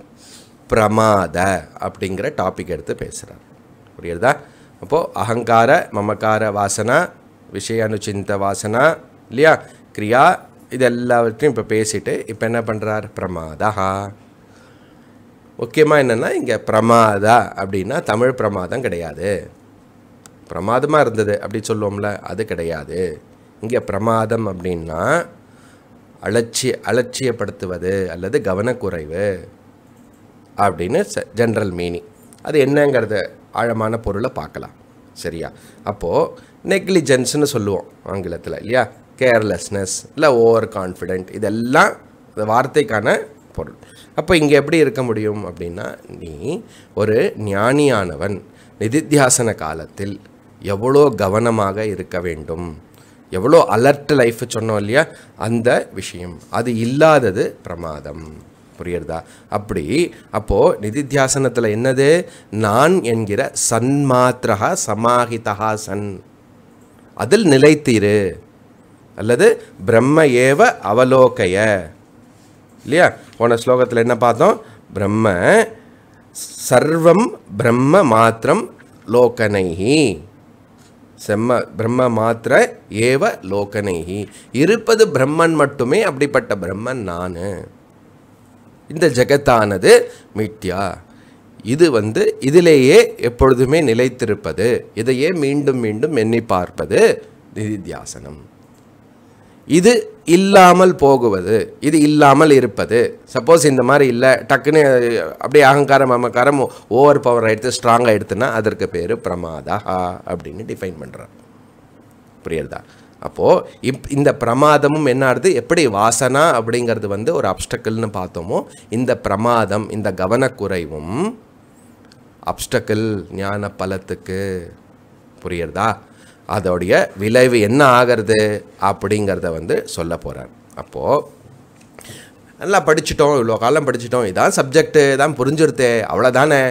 பிரமாத அப்படிங்கிற டாபிக் எடுத்து பேசுகிறார் புரியுறதா அப்போது அகங்கார மமக்கார வாசனா விஷயானுச்சிந்த வாசனா இல்லையா கிரியா இது எல்லாவற்றையும் இப்போ பேசிட்டு இப்போ என்ன பண்ணுறார் பிரமாதா முக்கியமாக என்னென்னா இங்கே பிரமாதா அப்படின்னா தமிழ் பிரமாதம் கிடையாது பிரமாதமாக இருந்தது அப்படி சொல்லுவோம்ல அது கிடையாது இங்கே பிரமாதம் அப்படின்னா அலட்சிய அலட்சியப்படுத்துவது அல்லது கவனக்குறைவு அப்படின்னு ச ஜென்ரல் மீனிங் அது என்னங்கிறத ஆழமான பொருளை பார்க்கலாம் சரியா அப்போது நெக்லிஜென்ஸ்னு சொல்லுவோம் ஆங்கிலத்தில் இல்லையா கேர்லெஸ்னஸ் இல்லை ஓவர் கான்ஃபிடென்ட் இதெல்லாம் இந்த வார்த்தைக்கான பொருள் அப்போ இங்கே எப்படி இருக்க முடியும் அப்படின்னா நீ ஒரு ஞானியானவன் நிதித்தியாசன காலத்தில் எவ்வளோ கவனமாக இருக்க வேண்டும் எவ்வளோ அலர்ட் லைஃப் சொன்னோம் இல்லையா அந்த விஷயம் அது இல்லாதது பிரமாதம் புரியுறதா அப்படி அப்போது நிதித்தியாசனத்தில் என்னது நான் என்கிற சன்மாத்திரகா சமாஹிதா சன் அதில் நிலைத்தீரு அல்லது பிரம்ம ஏவ அவலோகைய இல்லையா போன ஸ்லோகத்தில் என்ன பார்த்தோம் பிரம்ம சர்வம் பிரம்ம மாத்திரம் லோகனைஹி செம்ம பிரம்ம மாத்திர ஏவ லோகனேகி இருப்பது பிரம்மன் மட்டுமே அப்படிப்பட்ட பிரம்மன் நான் இந்த ஜெகத்தானது மித்யா இது வந்து இதிலேயே எப்பொழுதுமே நிலைத்திருப்பது இதையே மீண்டும் மீண்டும் எண்ணி பார்ப்பது நிதித்தியாசனம் இது இல்லாமல் போகுவது இது இல்லாமல் இருப்பது சப்போஸ் இந்த மாதிரி இல்லை டக்குன்னு அப்படியே அகங்காரம் அமக்காரம் ஓவர் பவர் எடுத்து ஸ்ட்ராங்காக எடுத்துன்னா அதற்கு பேர் பிரமாதா அப்படின்னு டிஃபைன் பண்ணுறான் புரியுறதா அப்போது இப் இந்த பிரமாதமும் என்ன ஆகுது எப்படி வாசனா அப்படிங்கிறது வந்து ஒரு அப்டக்கிள்னு பார்த்தோமோ இந்த பிரமாதம் இந்த கவனக்குறைவும் அப்டக்கிள் ஞான பலத்துக்கு புரியுறதா அதோடைய விளைவு என்ன ஆகிறது அப்படிங்கிறத வந்து சொல்ல போகிறார் அப்போது நல்லா படிச்சுட்டோம் இவ்வளோ காலம் படிச்சுட்டோம் இதான் சப்ஜெக்டு தான் புரிஞ்சுருத்தே அவ்வளோதானே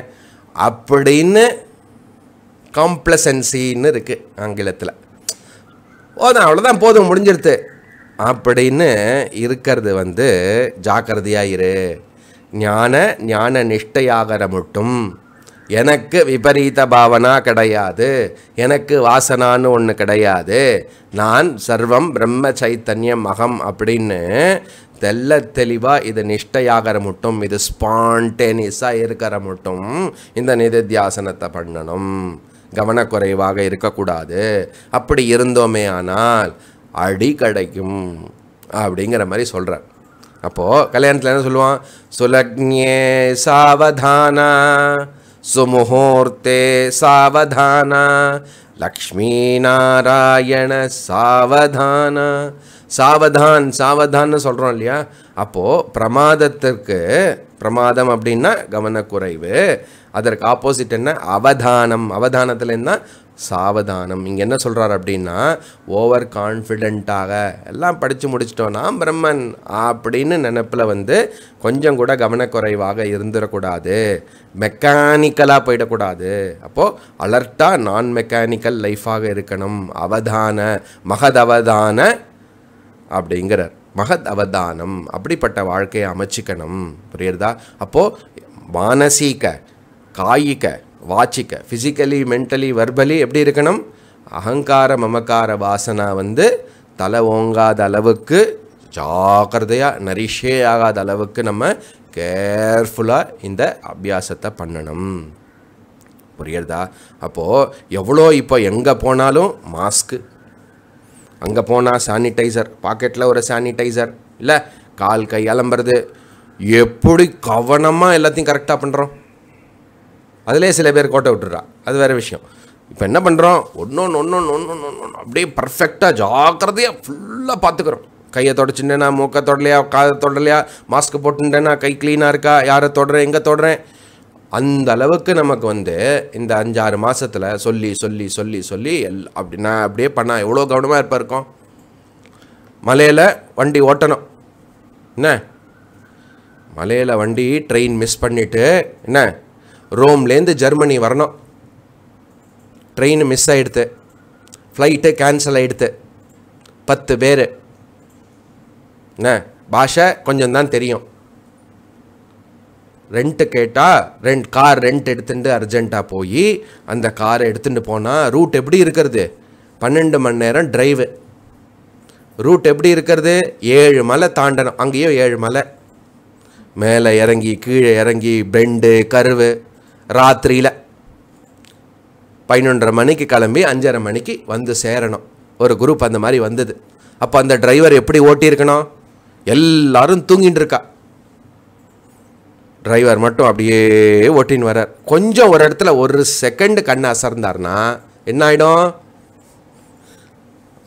அப்படின்னு காம்ப்ளசன்சின்னு இருக்குது ஆங்கிலத்தில் போதும் அவ்வளோதான் போதும் முடிஞ்சிருத்து அப்படின்னு இருக்கிறது வந்து ஜாக்கிரதையாக இரு ஞான ஞான நிஷ்டையாகிற மட்டும் எனக்கு விபரீத பாவனா கிடையாது எனக்கு வாசனான்னு ஒன்று கிடையாது நான் சர்வம் பிரம்ம சைத்தன்யம் மகம் அப்படின்னு தெல்ல தெளிவாக இது நிஷ்டையாகிற மட்டும் இது ஸ்பான்டேனியஸாக இருக்கிற மட்டும் இந்த நிதித்தியாசனத்தை பண்ணணும் கவனக்குறைவாக இருக்கக்கூடாது அப்படி இருந்தோமே ஆனால் அடி கிடைக்கும் அப்படிங்கிற மாதிரி சொல்கிறேன் அப்போது கல்யாணத்தில் என்ன சொல்லுவான் சுலக்ஞே சாவதானா சாவதானா லக்ஷ்மி நாராயண சாவதான சாவதான் சாவதான்னு சொல்கிறோம் இல்லையா அப்போது பிரமாதத்திற்கு பிரமாதம் அப்படின்னா கவனக்குறைவு அதற்கு ஆப்போசிட் என்ன அவதானம் அவதானத்துலேருந்து தான் சாவதானம் இங்கே என்ன சொல்கிறார் அப்படின்னா ஓவர் கான்ஃபிடெண்ட்டாக எல்லாம் படித்து முடிச்சிட்டோன்னா பிரம்மன் அப்படின்னு நினப்பில் வந்து கொஞ்சம் கூட கவனக்குறைவாக இருந்துடக்கூடாது மெக்கானிக்கலாக போயிடக்கூடாது அப்போது அலர்ட்டாக நான் மெக்கானிக்கல் லைஃபாக இருக்கணும் அவதான மகதவதான அப்படிங்கிறார் மகத் அவதானம் அப்படிப்பட்ட வாழ்க்கையை அமைச்சிக்கணும் புரியுறதா அப்போது மானசீக காயிக வாச்சிக்க ஃபிசிக்கலி மென்டலி வர்பலி எப்படி இருக்கணும் அகங்கார மமக்கார வாசனா வந்து தலை ஓங்காத அளவுக்கு ஜாக்கிரதையாக நரிஷே ஆகாத அளவுக்கு நம்ம கேர்ஃபுல்லாக இந்த அபியாசத்தை பண்ணணும் புரியுறதா அப்போது எவ்வளோ இப்போ எங்கே போனாலும் மாஸ்க்கு அங்கே போனால் சானிடைசர் பாக்கெட்டில் ஒரு சானிடைசர் இல்லை கால் கை அலம்புறது எப்படி கவனமாக எல்லாத்தையும் கரெக்டாக பண்ணுறோம் அதிலே சில பேர் கோட்டை விட்டுடுறா அது வேறு விஷயம் இப்போ என்ன பண்ணுறோம் ஒன்று ஒன்று ஒன்று ஒன்று ஒன்று ஒன்று ஒன்று அப்படியே பர்ஃபெக்டாக ஜாக்கிரதையாக ஃபுல்லாக பார்த்துக்கிறோம் கையை தொடச்சுட்டேனா மூக்கை தொடலையா காதை தொடலையா மாஸ்க் போட்டுட்டேனா கை க்ளீனாக இருக்கா யாரை தொடுறேன் எங்கே தொடுறேன் அந்த அளவுக்கு நமக்கு வந்து இந்த அஞ்சாறு மாதத்தில் சொல்லி சொல்லி சொல்லி சொல்லி எல் அப்படி நான் அப்படியே பண்ணால் எவ்வளோ கவனமாக இருப்பா இருக்கோம் மலையில் வண்டி ஓட்டணும் என்ன மலையில் வண்டி ட்ரெயின் மிஸ் பண்ணிவிட்டு என்ன ரோம்லேருந்து ஜெர்மனி வரணும் ட்ரெயின் மிஸ் ஆகிடுது ஃப்ளைட்டு கேன்சல் ஆகிடுது பத்து பேர் என்ன பாஷை கொஞ்சம் தான் தெரியும் ரெண்ட்டு கேட்டால் ரெண்ட் கார் ரெண்ட் எடுத்துட்டு அர்ஜெண்ட்டாக போய் அந்த காரை எடுத்துகிட்டு போனால் ரூட் எப்படி இருக்கிறது பன்னெண்டு மணி நேரம் ட்ரைவு ரூட் எப்படி இருக்கிறது ஏழு மலை தாண்டணும் அங்கேயோ ஏழு மலை மேலே இறங்கி கீழே இறங்கி பெண்டு கருவு ராத்திரியில் பதினொன்றரை மணிக்கு கிளம்பி அஞ்சரை மணிக்கு வந்து சேரணும் ஒரு குரூப் அந்த மாதிரி வந்தது அப்போ அந்த டிரைவர் எப்படி ஓட்டியிருக்கணும் எல்லாரும் தூங்கிட்டு இருக்கா டிரைவர் மட்டும் அப்படியே ஓட்டின்னு வர்றார் கொஞ்சம் ஒரு இடத்துல ஒரு செகண்டு கண்ணை அசர்ந்தார்னா என்ன ஆகிடும்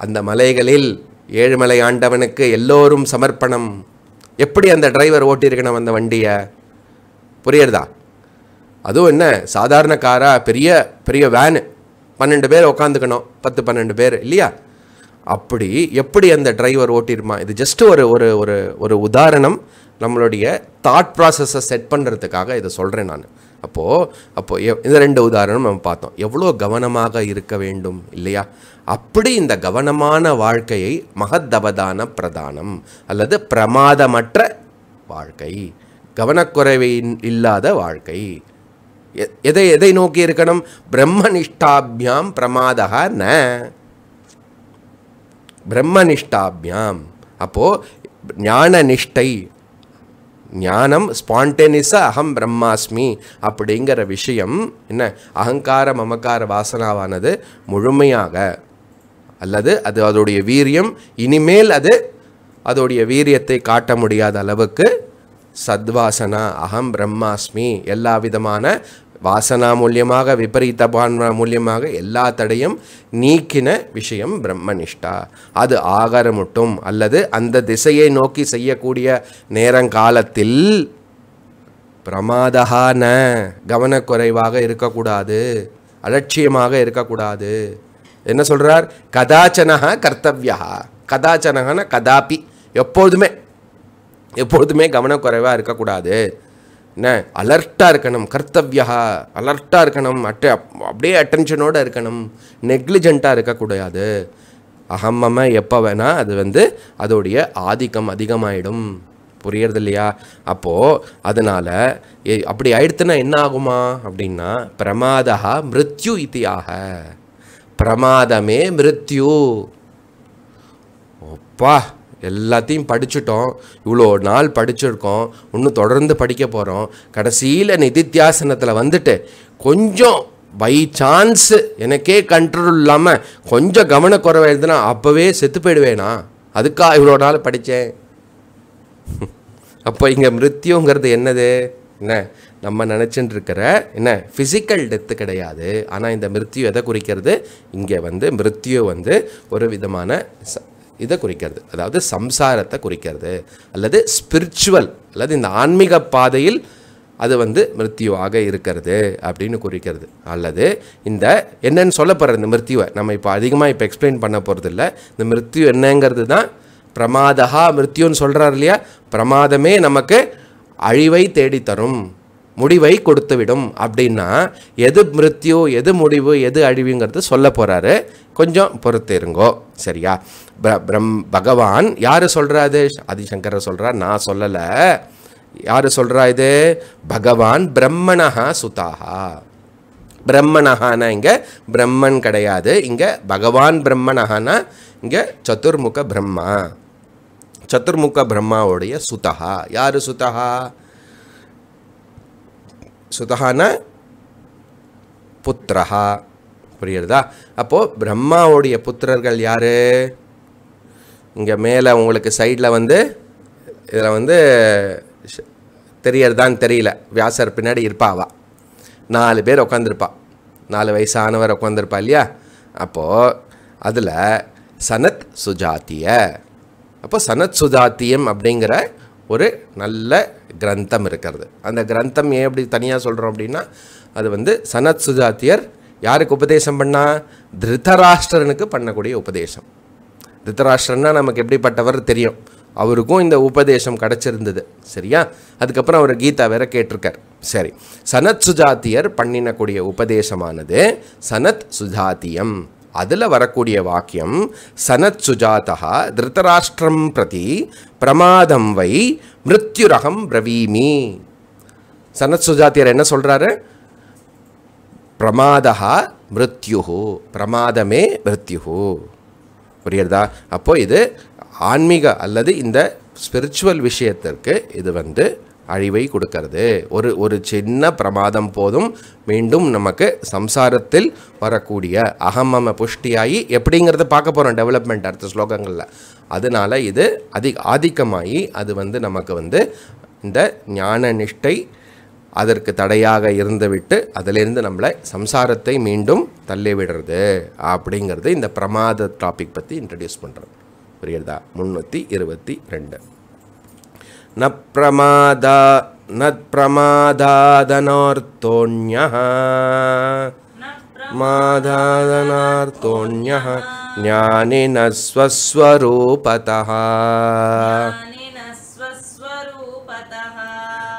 அந்த மலைகளில் ஏழுமலை ஆண்டவனுக்கு எல்லோரும் சமர்ப்பணம் எப்படி அந்த டிரைவர் ஓட்டியிருக்கணும் அந்த வண்டியை புரியுறதா அதுவும் என்ன சாதாரண காராக பெரிய பெரிய வேனு பன்னெண்டு பேர் உட்காந்துக்கணும் பத்து பன்னெண்டு பேர் இல்லையா அப்படி எப்படி அந்த டிரைவர் ஓட்டிருமா இது ஜஸ்ட் ஒரு ஒரு ஒரு ஒரு உதாரணம் நம்மளுடைய தாட் ப்ராசஸை செட் பண்ணுறதுக்காக இதை சொல்கிறேன் நான் அப்போது அப்போது இந்த ரெண்டு உதாரணம் நம்ம பார்த்தோம் எவ்வளோ கவனமாக இருக்க வேண்டும் இல்லையா அப்படி இந்த கவனமான வாழ்க்கையை மகத்தவதான பிரதானம் அல்லது பிரமாதமற்ற வாழ்க்கை கவனக்குறைவை இல்லாத வாழ்க்கை எதை எதை நோக்கி இருக்கணும் பிரம்மனிஷ்டாபியாம் பிரமாதக ந பிரம்மனிஷ்டாபியாம் அப்போது ஞான நிஷ்டை ஞானம் ஸ்பான்டேனியஸாக அகம் பிரம்மாஸ்மி அப்படிங்கிற விஷயம் என்ன அகங்கார மமக்கார வாசனாவானது முழுமையாக அல்லது அது அதோடைய வீரியம் இனிமேல் அது அதோடைய வீரியத்தை காட்ட முடியாத அளவுக்கு சத்வாசனா அகம் பிரம்மாஸ்மி எல்லா விதமான வாசனா மூலியமாக விபரீத பான்மா மூலியமாக எல்லா தடையும் நீக்கின விஷயம் பிரம்மனிஷ்டா அது ஆகாரமுட்டும் அல்லது அந்த திசையை நோக்கி செய்யக்கூடிய நேரங்காலத்தில் பிரமாதகான கவனக்குறைவாக இருக்கக்கூடாது அலட்சியமாக இருக்கக்கூடாது என்ன சொல்கிறார் கதாச்சனகா கர்த்தவியா கதாச்சனகான கதாபி எப்போதுமே எப்பொழுதுமே கவனக்குறைவாக இருக்கக்கூடாது என்ன அலர்ட்டாக இருக்கணும் கர்த்தவியா அலர்ட்டாக இருக்கணும் அட்ட அப்படியே அட்டென்ஷனோடு இருக்கணும் நெக்லிஜெண்ட்டாக இருக்கக்கூடாது அகம்மம எப்போ வேணால் அது வந்து அதோடைய ஆதிக்கம் அதிகமாயிடும் புரியறது இல்லையா அப்போது அதனால் அப்படி ஆயிடுத்துன்னா என்ன ஆகுமா அப்படின்னா பிரமாதா மிருத்யு இத்தியாக பிரமாதமே மிருத்யு ஒப்பா எல்லாத்தையும் படிச்சுட்டோம் இவ்வளோ நாள் படிச்சிருக்கோம் இன்னும் தொடர்ந்து படிக்க போகிறோம் கடைசியில் நிதித்தியாசனத்தில் வந்துட்டு கொஞ்சம் பை சான்ஸு எனக்கே கண்ட்ரோல் இல்லாமல் கொஞ்சம் கவனக்குறைவு இருந்தனா அப்போவே செத்து போயிடுவேனா அதுக்கா இவ்வளோ நாள் படித்தேன் அப்போ இங்கே மிருத்தியோங்கிறது என்னது என்ன நம்ம நினச்சிட்டு இருக்கிற என்ன ஃபிசிக்கல் டெத்து கிடையாது ஆனால் இந்த மிருத்தியு எதை குறிக்கிறது இங்கே வந்து மிருத்தியு வந்து ஒரு விதமான இதை குறிக்கிறது அதாவது சம்சாரத்தை குறிக்கிறது அல்லது ஸ்பிரிச்சுவல் அல்லது இந்த ஆன்மீக பாதையில் அது வந்து மிருத்யுவாக இருக்கிறது அப்படின்னு குறிக்கிறது அல்லது இந்த என்னன்னு சொல்லப்படுற இந்த மிருத்யுவை நம்ம இப்போ அதிகமாக இப்போ எக்ஸ்பிளைன் பண்ண போகிறது இல்லை இந்த மிருத்யு என்னங்கிறது தான் பிரமாதகா மிருத்யுன்னு சொல்கிறார் இல்லையா பிரமாதமே நமக்கு அழிவை தேடித்தரும் முடிவை கொடுத்துவிடும் அப்படின்னா எது மிருத்யு எது முடிவு எது அழிவுங்கிறது சொல்ல போகிறாரு கொஞ்சம் பொறுத்து இருங்கோ சரியா பிரம் பகவான் யார் சொல்கிறாரு ஆதிசங்கரை சொல்கிறார் நான் சொல்லலை யார் சொல்கிறா இது பகவான் பிரம்மணஹா சுதாகா பிரம்மணஹானா இங்கே பிரம்மன் கிடையாது இங்கே பகவான் பிரம்மணஹானா இங்கே சதுர்முக பிரம்மா சதுர்முக பிரம்மாவுடைய சுதஹா யார் சுதஹா சுதஹான புத்திரஹா புரியுறதா அப்போது பிரம்மாவுடைய புத்திரர்கள் யார் இங்கே மேலே உங்களுக்கு சைடில் வந்து இதில் வந்து தெரியறதான்னு தெரியல வியாசர் பின்னாடி இருப்பாவா நாலு பேர் உட்காந்துருப்பா நாலு வயசானவர் உட்காந்துருப்பா இல்லையா அப்போது அதில் சனத் சுஜாத்திய அப்போ சனத் சுஜாத்தியம் அப்படிங்கிற ஒரு நல்ல கிரந்தம் இருக்கிறது அந்த கிரந்தம் ஏன் எப்படி தனியாக சொல்கிறோம் அப்படின்னா அது வந்து சனத் சுஜாத்தியர் யாருக்கு உபதேசம் பண்ணால் திருதராஷ்டிரனுக்கு பண்ணக்கூடிய உபதேசம் திருத்தராஷ்டிரன்னா நமக்கு எப்படிப்பட்டவர் தெரியும் அவருக்கும் இந்த உபதேசம் கிடச்சிருந்தது சரியா அதுக்கப்புறம் அவர் கீதா வேற கேட்டிருக்கார் சரி சனத் சுஜாத்தியர் பண்ணினக்கூடிய உபதேசமானது சனத் சுஜாத்தியம் அதில் வரக்கூடிய வாக்கியம் சனத் சுஜாதா திருத்தராஷ்டிரம் பிரதி பிரமாதம் வை மிருத்யுரகம் பிரவீமி சனத் சுஜாத்தியர் என்ன சொல்கிறாரு பிரமாதா மிருத்யு பிரமாதமே மிருத்யு புரியுறதா அப்போது இது ஆன்மீக அல்லது இந்த ஸ்பிரிச்சுவல் விஷயத்திற்கு இது வந்து அழிவை கொடுக்கறது ஒரு ஒரு சின்ன பிரமாதம் போதும் மீண்டும் நமக்கு சம்சாரத்தில் வரக்கூடிய அகமம புஷ்டியாகி எப்படிங்கிறத பார்க்க போகிறோம் டெவலப்மெண்ட் அடுத்த ஸ்லோகங்களில் அதனால் இது அதிக ஆதிக்கமாகி அது வந்து நமக்கு வந்து இந்த ஞான நிஷ்டை அதற்கு தடையாக இருந்துவிட்டு அதிலிருந்து நம்மளை சம்சாரத்தை மீண்டும் தள்ளி விடுறது அப்படிங்கிறது இந்த பிரமாத டாபிக் பற்றி இன்ட்ரடியூஸ் பண்ணுறது புரியுதா முந்நூற்றி இருபத்தி ரெண்டு ந பிரமாதா நத்பிரமாதாதனோர்த்தோன்யः मादादनार्तोऽन्यः ஞானி நஸ்வஸ்வரூபதா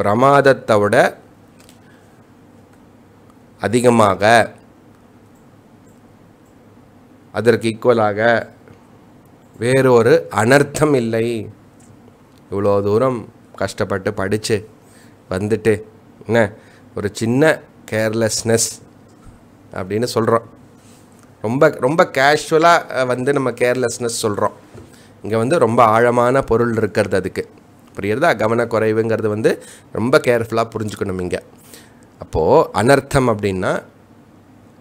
பிரமாதத்தை விட அதிகமாக அதற்கு ஈக்குவலாக ஒரு அனர்த்தம் இல்லை இவ்வளோ தூரம் கஷ்டப்பட்டு படித்து வந்துட்டு என்ன ஒரு சின்ன கேர்லெஸ்னஸ் அப்படின்னு சொல்கிறோம் ரொம்ப ரொம்ப கேஷுவலாக வந்து நம்ம கேர்லெஸ்னஸ் சொல்கிறோம் இங்கே வந்து ரொம்ப ஆழமான பொருள் இருக்கிறது அதுக்கு புரியுறதா கவனக்குறைவுங்கிறது வந்து ரொம்ப கேர்ஃபுல்லாக புரிஞ்சுக்கணும் இங்கே அப்போது அனர்த்தம் அப்படின்னா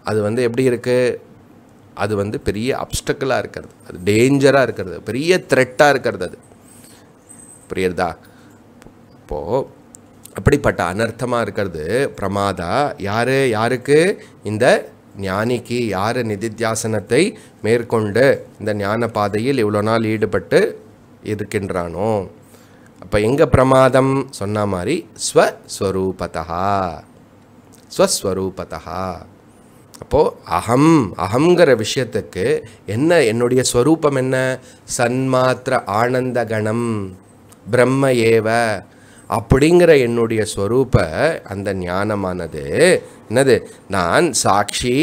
அது வந்து எப்படி இருக்குது அது வந்து பெரிய அப்டக்கிளாக இருக்கிறது அது டேஞ்சராக இருக்கிறது பெரிய த்ரெட்டாக இருக்கிறது அது புரியுறதா இப்போது அப்படிப்பட்ட அனர்த்தமாக இருக்கிறது பிரமாதா யார் யாருக்கு இந்த ஞானிக்கு யார் நிதித்தியாசனத்தை மேற்கொண்டு இந்த ஞான பாதையில் இவ்வளோ நாள் ஈடுபட்டு இருக்கின்றானோ அப்போ எங்கே பிரமாதம் சொன்ன மாதிரி ஸ்வஸ்வரூபதா ஸ்வஸ்வரூபதா அப்போது அகம் அகங்கிற விஷயத்துக்கு என்ன என்னுடைய ஸ்வரூபம் என்ன சன்மாத்திர ஆனந்த கணம் பிரம்ம ஏவ அப்படிங்கிற என்னுடைய ஸ்வரூப அந்த ஞானமானது என்னது நான் சாட்சி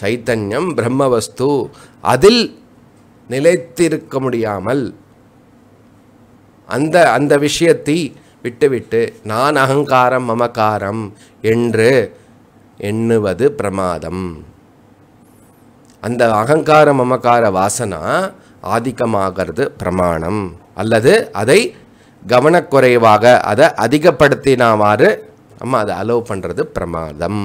சைத்தன்யம் பிரம்மவஸ்து அதில் நிலைத்திருக்க முடியாமல் அந்த அந்த விஷயத்தை விட்டுவிட்டு நான் அகங்காரம் மமக்காரம் என்று எண்ணுவது பிரமாதம் அந்த அகங்கார மமக்கார வாசனா ஆதிக்கமாகிறது பிரமாணம் அல்லது அதை கவனக்குறைவாக அதை அதிகப்படுத்தினாவாறு நம்ம அதை அலோவ் பண்ணுறது பிரமாதம்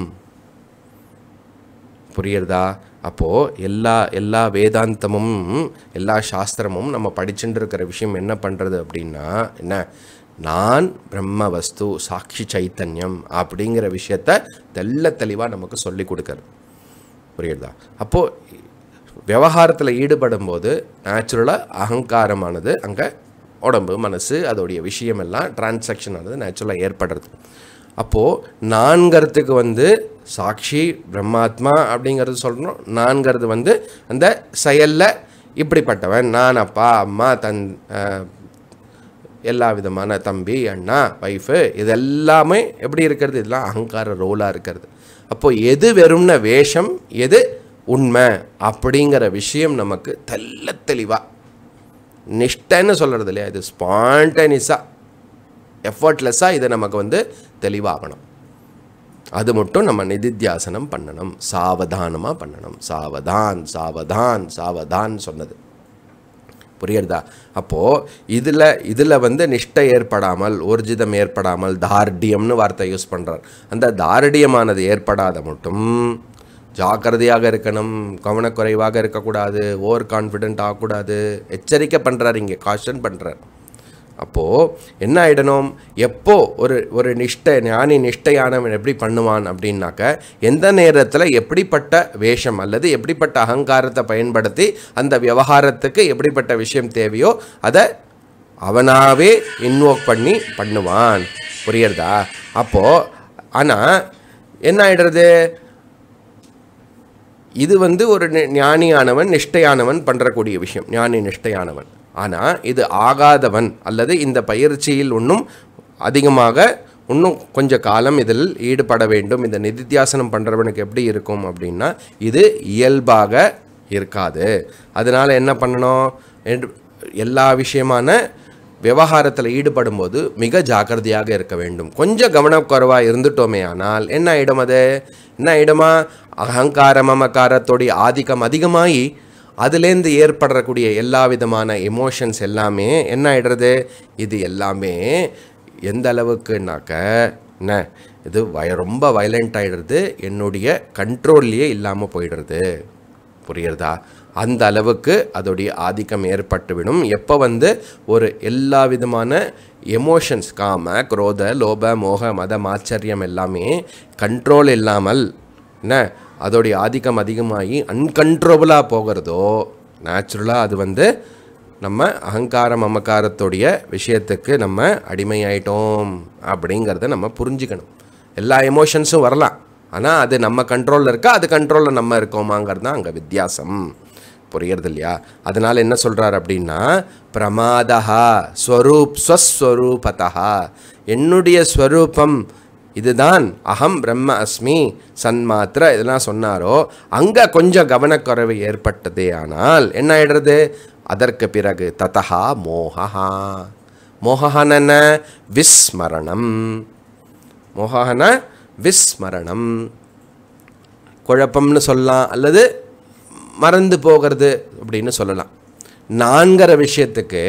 புரியுறதா அப்போது எல்லா எல்லா வேதாந்தமும் எல்லா சாஸ்திரமும் நம்ம படிச்சுட்டு இருக்கிற விஷயம் என்ன பண்ணுறது அப்படின்னா என்ன நான் பிரம்ம வஸ்து சாட்சி சைத்தன்யம் அப்படிங்கிற விஷயத்த தெல்ல தெளிவாக நமக்கு சொல்லி கொடுக்கறது புரியுறதா அப்போது விவகாரத்தில் ஈடுபடும் போது நேச்சுரலாக அகங்காரமானது அங்கே உடம்பு மனசு அதோடைய விஷயம் எல்லாம் டிரான்சாக்ஷன் ஆனது நேச்சுரலாக ஏற்படுறது அப்போது நான்கிறதுக்கு வந்து சாட்சி பிரம்மாத்மா அப்படிங்கிறது சொல்கிறோம் நான்கிறது வந்து அந்த செயலில் இப்படிப்பட்டவன் நான் அப்பா அம்மா தன் எல்லா விதமான தம்பி அண்ணா ஒய்ஃபு இதெல்லாமே எப்படி இருக்கிறது இதெல்லாம் அகங்கார ரோலாக இருக்கிறது அப்போது எது வெறும்ன வேஷம் எது உண்மை அப்படிங்கிற விஷயம் நமக்கு தெல்ல தெளிவாக நிஷ்டன்னு சொல்கிறது இல்லையா இது ஸ்பான்டனிஸாக எஃபர்ட்லெஸ்ஸாக இதை நமக்கு வந்து தெளிவாகணும் அது மட்டும் நம்ம நிதித்தியாசனம் பண்ணணும் சாவதானமாக பண்ணணும் சாவதான் சாவதான் சாவதான் சொன்னது புரியுறதா அப்போது இதில் இதில் வந்து நிஷ்டை ஏற்படாமல் ஊர்ஜிதம் ஏற்படாமல் தார்டியம்னு வார்த்தை யூஸ் பண்ணுறார் அந்த தார்டியமானது ஏற்படாத மட்டும் ஜாக்கிரதையாக இருக்கணும் கவனக்குறைவாக இருக்கக்கூடாது ஓவர் கான்ஃபிடென்ட் ஆகக்கூடாது எச்சரிக்கை பண்ணுறார் இங்கே காஷன் பண்ணுறார் அப்போது என்ன ஆகிடணும் எப்போ ஒரு ஒரு நிஷ்டை ஞானி நிஷ்டையானவன் எப்படி பண்ணுவான் அப்படின்னாக்க எந்த நேரத்தில் எப்படிப்பட்ட வேஷம் அல்லது எப்படிப்பட்ட அகங்காரத்தை பயன்படுத்தி அந்த விவகாரத்துக்கு எப்படிப்பட்ட விஷயம் தேவையோ அதை அவனாகவே இன்வோக் பண்ணி பண்ணுவான் புரியுறதா அப்போது ஆனால் என்ன ஆகிடுறது இது வந்து ஒரு ஞானியானவன் நிஷ்டையானவன் பண்ணுறக்கூடிய விஷயம் ஞானி நிஷ்டையானவன் ஆனால் இது ஆகாதவன் அல்லது இந்த பயிற்சியில் ஒன்றும் அதிகமாக இன்னும் கொஞ்சம் காலம் இதில் ஈடுபட வேண்டும் இந்த நிதித்தியாசனம் பண்ணுறவனுக்கு எப்படி இருக்கும் அப்படின்னா இது இயல்பாக இருக்காது அதனால் என்ன பண்ணணும் எல்லா விஷயமான விவகாரத்தில் ஈடுபடும் போது மிக ஜாக்கிரதையாக இருக்க வேண்டும் கொஞ்சம் கவனக்குறைவாக இருந்துட்டோமே ஆனால் என்ன ஆகிடும் அது என்ன ஆகிடுமா அகங்கார மமக்காரத்தோடைய ஆதிக்கம் அதிகமாகி அதுலேருந்து ஏற்படக்கூடிய எல்லா விதமான எமோஷன்ஸ் எல்லாமே என்ன ஆகிடுறது இது எல்லாமே எந்த அளவுக்குனாக்க என்ன இது வய ரொம்ப வயலண்ட் ஆகிடுறது என்னுடைய கண்ட்ரோல்லையே இல்லாமல் போயிடுறது புரியுறதா அந்த அளவுக்கு அதோடைய ஆதிக்கம் ஏற்பட்டுவிடும் எப்போ வந்து ஒரு எல்லா விதமான எமோஷன்ஸ் காம குரோத லோப மோக மத ஆச்சரியம் எல்லாமே கண்ட்ரோல் இல்லாமல் என்ன அதோடைய ஆதிக்கம் அதிகமாகி அன்கண்ட்ரோபலாக போகிறதோ நேச்சுரலாக அது வந்து நம்ம அகங்காரம் அமக்காரத்துடைய விஷயத்துக்கு நம்ம அடிமையாயிட்டோம் அப்படிங்கிறத நம்ம புரிஞ்சுக்கணும் எல்லா எமோஷன்ஸும் வரலாம் ஆனால் அது நம்ம கண்ட்ரோலில் இருக்கா அது கண்ட்ரோலில் நம்ம இருக்கோமாங்கிறது தான் அங்கே வித்தியாசம் புரியுறது இல்லையா அதனால் என்ன சொல்கிறார் அப்படின்னா பிரமாதா ஸ்வரூப் ஸ்வஸ்வரூபதா என்னுடைய ஸ்வரூபம் இதுதான் அகம் பிரம்ம அஸ்மி சன்மாத்திர இதெல்லாம் சொன்னாரோ அங்கே கொஞ்சம் கவனக்குறைவு ஏற்பட்டதே ஆனால் என்ன ஆயிடுறது அதற்கு பிறகு ததஹா மோகா மோகஹான விஸ்மரணம் மோகஹன விஸ்மரணம் குழப்பம்னு சொல்லலாம் அல்லது மறந்து போகிறது அப்படின்னு சொல்லலாம் நான்கிற விஷயத்துக்கு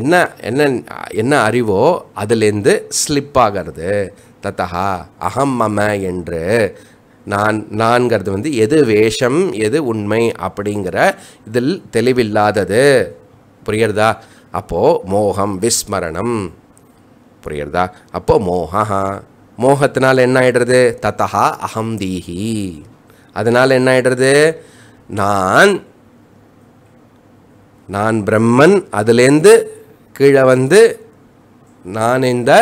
என்ன என்ன என்ன அறிவோ அதுலேருந்து ஸ்லிப் ஆகிறது தத்தகா அகம் மம என்று நான் நான்கிறது வந்து எது வேஷம் எது உண்மை அப்படிங்கிற இதில் தெளிவில்லாதது புரியறதா அப்போது மோகம் விஸ்மரணம் புரியறதா அப்போது மோகா மோகத்தினால் என்ன ஆகிடுறது தத்தகா அகம் தீஹி அதனால் என்ன ஆகிடுறது நான் நான் பிரம்மன் அதுலேருந்து கீழே வந்து நான் இந்த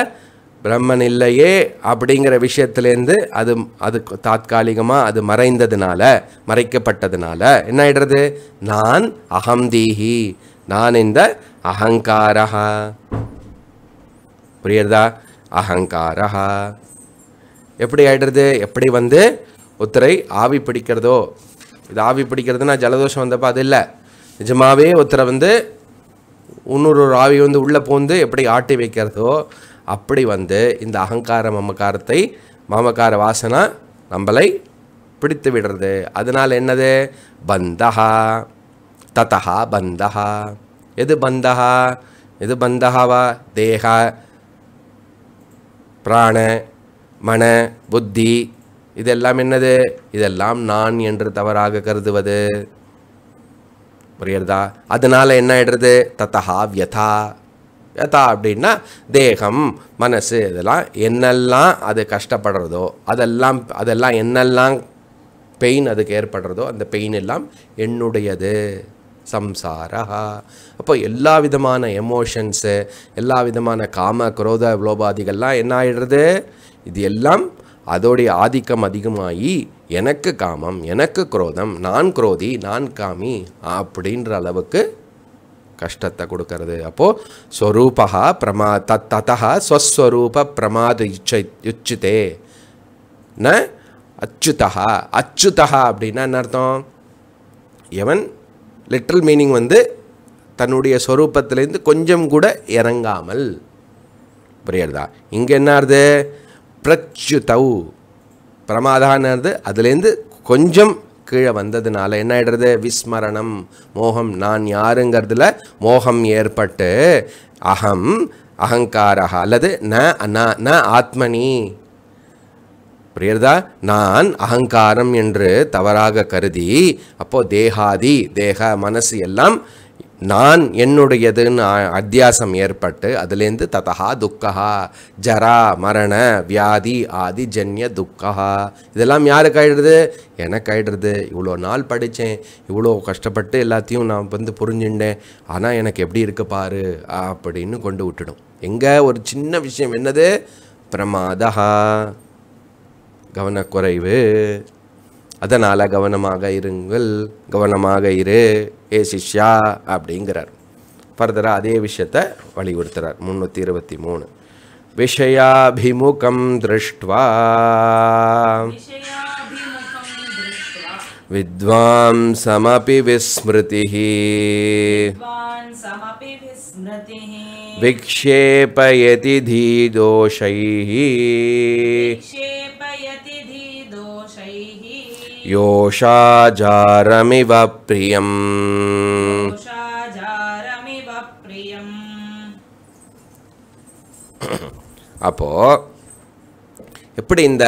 பிரம்மன் இல்லையே அப்படிங்கிற விஷயத்துலேருந்து அது அது தாற்காலிகமாக அது மறைந்ததுனால மறைக்கப்பட்டதுனால என்ன ஆயிடுறது நான் தீஹி நான் இந்த அகங்காரஹா புரியுறதா அகங்காரஹா எப்படி ஆயிடுறது எப்படி வந்து ஒருத்தரை ஆவி பிடிக்கிறதோ இது ஆவி பிடிக்கிறதுனா ஜலதோஷம் வந்தப்போ அது இல்லை நிஜமாகவே ஒருத்தரை வந்து இன்னொரு ஒரு ஆவி வந்து உள்ளே போந்து எப்படி ஆட்டி வைக்கிறதோ அப்படி வந்து இந்த அகங்கார மமக்காரத்தை மமக்கார வாசனா நம்மளை பிடித்து விடுறது அதனால் என்னது பந்தஹா ததஹா பந்தகா எது பந்தகா எது பந்தகாவா தேகா பிராண மன புத்தி இதெல்லாம் என்னது இதெல்லாம் நான் என்று தவறாக கருதுவது புரியுறதா அதனால் என்ன ஆயிடுறது தத்தஹா வியதா யதா அப்படின்னா தேகம் மனசு இதெல்லாம் என்னெல்லாம் அது கஷ்டப்படுறதோ அதெல்லாம் அதெல்லாம் என்னெல்லாம் பெயின் அதுக்கு ஏற்படுறதோ அந்த பெயின் எல்லாம் என்னுடையது சம்சாரா அப்போ எல்லா விதமான எமோஷன்ஸு எல்லா விதமான காம குரோத விலோபாதிகள்லாம் என்ன ஆகிடுறது இது எல்லாம் அதோடைய ஆதிக்கம் அதிகமாகி எனக்கு காமம் எனக்கு குரோதம் நான் குரோதி நான் காமி அப்படின்ற அளவுக்கு கஷ்டத்தை கொடுக்கறது அப்போது ஸ்வரூபா பிரமா தத் ததா ஸ்வஸ்வரூப பிரமாத யுச்ச ந அச்சுதா அச்சுதா அப்படின்னா என்ன அர்த்தம் எவன் லிட்டில் மீனிங் வந்து தன்னுடைய ஸ்வரூபத்திலேருந்து கொஞ்சம் கூட இறங்காமல் புரியறதா இங்கே என்ன ஆறுது பிரச்சுதவு பிரமாதான்னு அதுலேருந்து கொஞ்சம் கீழே வந்ததுனால என்ன ஆகிடுறது விஸ்மரணம் மோகம் நான் யாருங்கிறதுல மோகம் ஏற்பட்டு அகம் அகங்காரா அல்லது ந ந ஆத்மனி புரியுறதா நான் அகங்காரம் என்று தவறாக கருதி அப்போது தேகாதி தேக மனசு எல்லாம் நான் என்னுடையதுன்னு அத்தியாசம் ஏற்பட்டு அதுலேருந்து ததஹா துக்கா ஜரா மரண வியாதி ஆதி ஜன்ய துக்கா இதெல்லாம் யாருக்கு ஆயிடுறது எனக்கு ஆயிடுறது இவ்வளோ நாள் படித்தேன் இவ்வளோ கஷ்டப்பட்டு எல்லாத்தையும் நான் வந்து புரிஞ்சுட்டேன் ஆனால் எனக்கு எப்படி இருக்கு பாரு அப்படின்னு கொண்டு விட்டுடும் எங்கே ஒரு சின்ன விஷயம் என்னது பிரமாதா கவனக்குறைவு அதனால கவனமாக இருங்கள் கவனமாக இரு ஏசிஷ்யா அப்படிங்கறார் further அதே விஷயத்தை வலியுறுத்துறார் 323 விஷயாபிமுகம் दृष्ट्वा வித்வாம் சமपि विस्मृतिஹ் விஷயாபிமுகம் दृष्ट्वा வித்வாம் சமपि विस्मृतिஹ் விக்ஷேபயதி தீதோஷைஹ் விக்ஷேபயதி யோஷாஜாரமிவ பிரியம் அப்போ எப்படி இந்த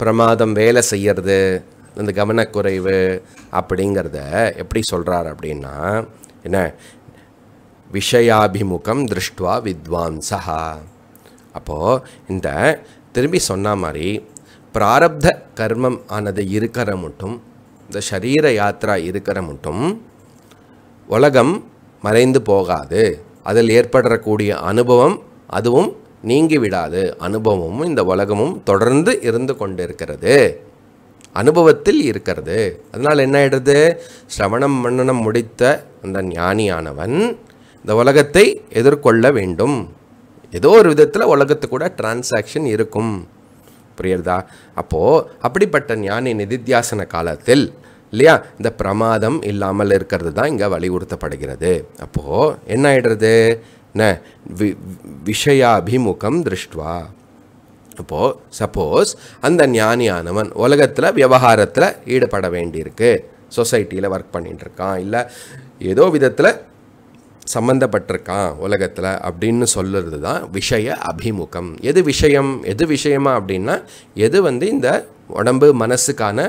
பிரமாதம் வேலை செய்கிறது இந்த கவனக்குறைவு அப்படிங்கிறத எப்படி சொல்கிறார் அப்படின்னா என்ன விஷயாபிமுகம் திருஷ்டுவா வித்வான்சா அப்போது இந்த திரும்பி சொன்ன மாதிரி பிராரப்த கர்மம் ஆனது இருக்கிற மட்டும் இந்த சரீர யாத்திரா இருக்கிற மட்டும் உலகம் மறைந்து போகாது அதில் ஏற்படக்கூடிய அனுபவம் அதுவும் நீங்கிவிடாது அனுபவமும் இந்த உலகமும் தொடர்ந்து இருந்து கொண்டிருக்கிறது அனுபவத்தில் இருக்கிறது அதனால் என்ன ஆயிடுது சிரவணம் மன்னனம் முடித்த அந்த ஞானியானவன் இந்த உலகத்தை எதிர்கொள்ள வேண்டும் ஏதோ ஒரு விதத்தில் உலகத்து கூட டிரான்சாக்ஷன் இருக்கும் புரியுறதா அப்போது அப்படிப்பட்ட ஞானி நிதித்தியாசன காலத்தில் இல்லையா இந்த பிரமாதம் இல்லாமல் இருக்கிறது தான் இங்கே வலியுறுத்தப்படுகிறது அப்போது என்ன ஆகிடுறது என்ன வி விஷயாபிமுகம் திருஷ்டுவா அப்போது சப்போஸ் அந்த ஞானியானவன் உலகத்தில் விவகாரத்தில் ஈடுபட வேண்டியிருக்கு சொசைட்டியில் ஒர்க் பண்ணிகிட்டு இருக்கான் இல்லை ஏதோ விதத்தில் சம்மந்தப்பட்டிருக்கான் உலகத்தில் அப்படின்னு சொல்லுறது தான் விஷய அபிமுகம் எது விஷயம் எது விஷயமா அப்படின்னா எது வந்து இந்த உடம்பு மனசுக்கான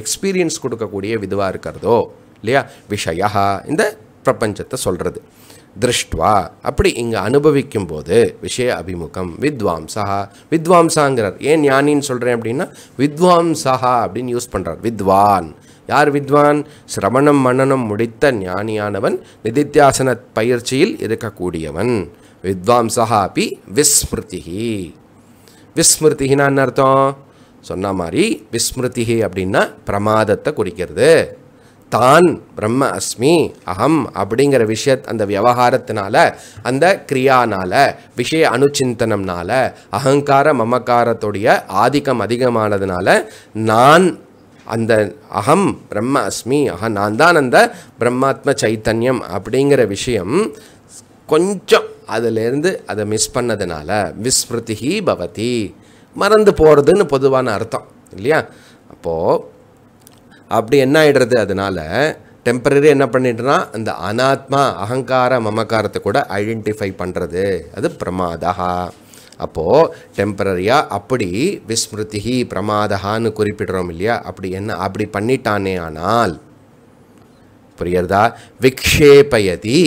எக்ஸ்பீரியன்ஸ் கொடுக்கக்கூடிய விதுவாக இருக்கிறதோ இல்லையா விஷயா இந்த பிரபஞ்சத்தை சொல்கிறது திருஷ்டுவா அப்படி இங்கே அனுபவிக்கும் போது விஷய அபிமுகம் வித்வாம்சா வித்வாம்சாங்கிறார் ஏன் ஞானின்னு சொல்கிறேன் அப்படின்னா வித்வாம்சா அப்படின்னு யூஸ் பண்ணுறார் வித்வான் யார் வித்வான் சிரவணம் மன்னனம் முடித்த ஞானியானவன் நிதித்தியாசன பயிற்சியில் இருக்கக்கூடியவன் வித்வாம்சா அப்படி விஸ்மிருதிகி விஸ்மிருதிகினா என்ன அர்த்தம் சொன்ன மாதிரி விஸ்மிருதிகி அப்படின்னா பிரமாதத்தை குறிக்கிறது தான் பிரம்ம அஸ்மி அகம் அப்படிங்கிற விஷய அந்த விவகாரத்தினால அந்த கிரியானால விஷய அனுச்சிந்தனம்னால அகங்கார மமக்காரத்துடைய ஆதிக்கம் அதிகமானதுனால நான் அந்த அகம் பிரம்ம அஸ்மி அஹ நான் தான் அந்த பிரம்மாத்ம சைத்தன்யம் அப்படிங்கிற விஷயம் கொஞ்சம் அதிலேருந்து அதை மிஸ் பண்ணதுனால விஸ்மிருதிகி பவதி மறந்து போகிறதுன்னு பொதுவான அர்த்தம் இல்லையா அப்போது அப்படி என்ன ஆகிடுறது அதனால் டெம்பரரி என்ன பண்ணிட்டுனா அந்த அனாத்மா அகங்கார மமக்காரத்தை கூட ஐடென்டிஃபை பண்ணுறது அது பிரமாதா அப்போது டெம்பரரியாக அப்படி விஸ்மிருதிகி பிரமாதஹான்னு குறிப்பிடுறோம் இல்லையா அப்படி என்ன அப்படி பண்ணிட்டானே ஆனால் புரியறதா விக்ஷேபயதி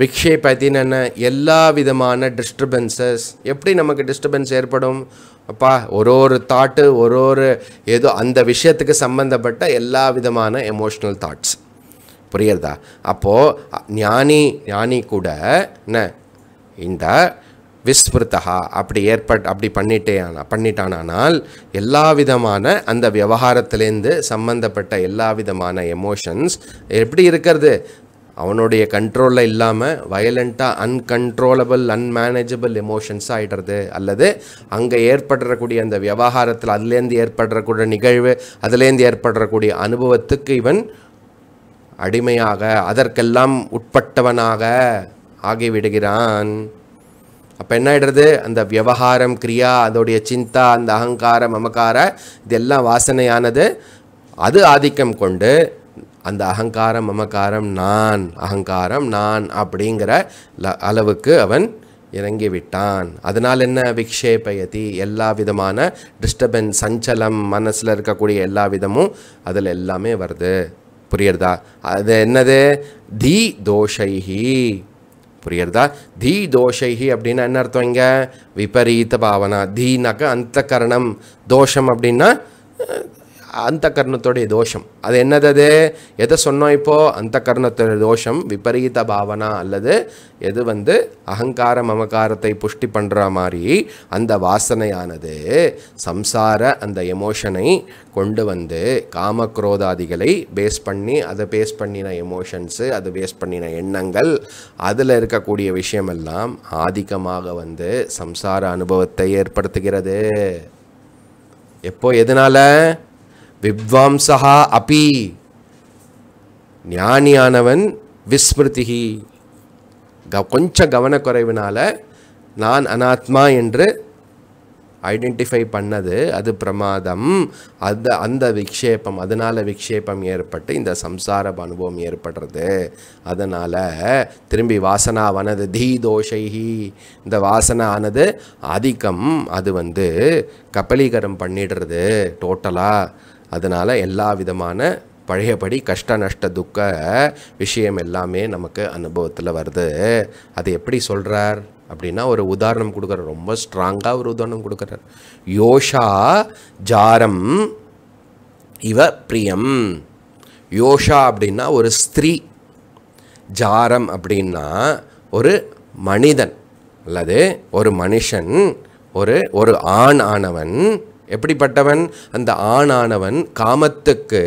விக்ஷேபதின்னு என்ன எல்லா விதமான டிஸ்டர்பன்சஸ் எப்படி நமக்கு டிஸ்டர்பன்ஸ் ஏற்படும் அப்பா ஒரு ஒரு தாட்டு ஒரு ஒரு ஏதோ அந்த விஷயத்துக்கு சம்மந்தப்பட்ட எல்லா விதமான எமோஷ்னல் தாட்ஸ் புரியறதா அப்போது ஞானி ஞானி கூட என்ன இந்த விஸ்மிருத்தகா அப்படி ஏற்பட் அப்படி பண்ணிட்டேனா பண்ணிட்டானால் எல்லா விதமான அந்த விவகாரத்திலேருந்து சம்மந்தப்பட்ட எல்லா விதமான எமோஷன்ஸ் எப்படி இருக்கிறது அவனுடைய கண்ட்ரோலில் இல்லாமல் வயலண்ட்டாக அன்கண்ட்ரோலபிள் அன்மேனேஜபிள் எமோஷன்ஸ் ஆகிடுறது அல்லது அங்கே ஏற்படுறக்கூடிய அந்த விவகாரத்தில் அதுலேருந்து ஏற்படுறக்கூடிய நிகழ்வு அதுலேருந்து ஏற்படுறக்கூடிய அனுபவத்துக்கு இவன் அடிமையாக அதற்கெல்லாம் உட்பட்டவனாக ஆகிவிடுகிறான் அப்போ என்ன ஆகிடுறது அந்த விவகாரம் கிரியா அதோடைய சிந்தா அந்த அகங்காரம் அமக்கார இதெல்லாம் வாசனையானது அது ஆதிக்கம் கொண்டு அந்த அகங்காரம் அமக்காரம் நான் அகங்காரம் நான் அப்படிங்கிற அளவுக்கு அவன் இறங்கிவிட்டான் அதனால் என்ன விக்ஷேபயதி எல்லா விதமான டிஸ்டர்பன்ஸ் சஞ்சலம் மனசில் இருக்கக்கூடிய எல்லா விதமும் அதில் எல்லாமே வருது புரியுறதா அது என்னது தி தோஷைஹி புரியறதா தீ தோஷைஹி அப்படின்னா என்ன அர்த்தம் இங்கே விபரீத பாவனா தீனாக்க அந்த கரணம் தோஷம் அப்படின்னா அந்த கர்ணத்தோடைய தோஷம் அது என்னது எதை சொன்னோம் இப்போது அந்த கர்ணத்தோடைய தோஷம் விபரீத பாவனா அல்லது எது வந்து அகங்கார மமகாரத்தை புஷ்டி பண்ணுற மாதிரி அந்த வாசனையானது சம்சார அந்த எமோஷனை கொண்டு வந்து காமக்ரோதாதிகளை பேஸ் பண்ணி அதை பேஸ் பண்ணின எமோஷன்ஸு அதை பேஸ் பண்ணின எண்ணங்கள் அதில் இருக்கக்கூடிய விஷயமெல்லாம் ஆதிக்கமாக வந்து சம்சார அனுபவத்தை ஏற்படுத்துகிறது எப்போ எதனால் வித்வாம்சகா அபி ஞானியானவன் விஸ்மிருதிகி க கொஞ்சம் கவனக்குறைவினால் நான் அனாத்மா என்று ஐடென்டிஃபை பண்ணது அது பிரமாதம் அந்த அந்த விக்ஷேபம் அதனால் விக்ஷேபம் ஏற்பட்டு இந்த சம்சார அனுபவம் ஏற்படுறது அதனால் திரும்பி வாசனாவானது தீ தோஷைஹி இந்த வாசனானது அதிகம் அது வந்து கப்பலீகரம் பண்ணிடுறது டோட்டலாக அதனால் எல்லா விதமான பழையபடி கஷ்ட நஷ்ட துக்க விஷயம் எல்லாமே நமக்கு அனுபவத்தில் வருது அது எப்படி சொல்கிறார் அப்படின்னா ஒரு உதாரணம் கொடுக்குறார் ரொம்ப ஸ்ட்ராங்காக ஒரு உதாரணம் கொடுக்குறார் யோஷா ஜாரம் இவ பிரியம் யோஷா அப்படின்னா ஒரு ஸ்திரீ ஜாரம் அப்படின்னா ஒரு மனிதன் அல்லது ஒரு மனுஷன் ஒரு ஒரு ஆண் ஆனவன் எப்படிப்பட்டவன் அந்த ஆணானவன் காமத்துக்கு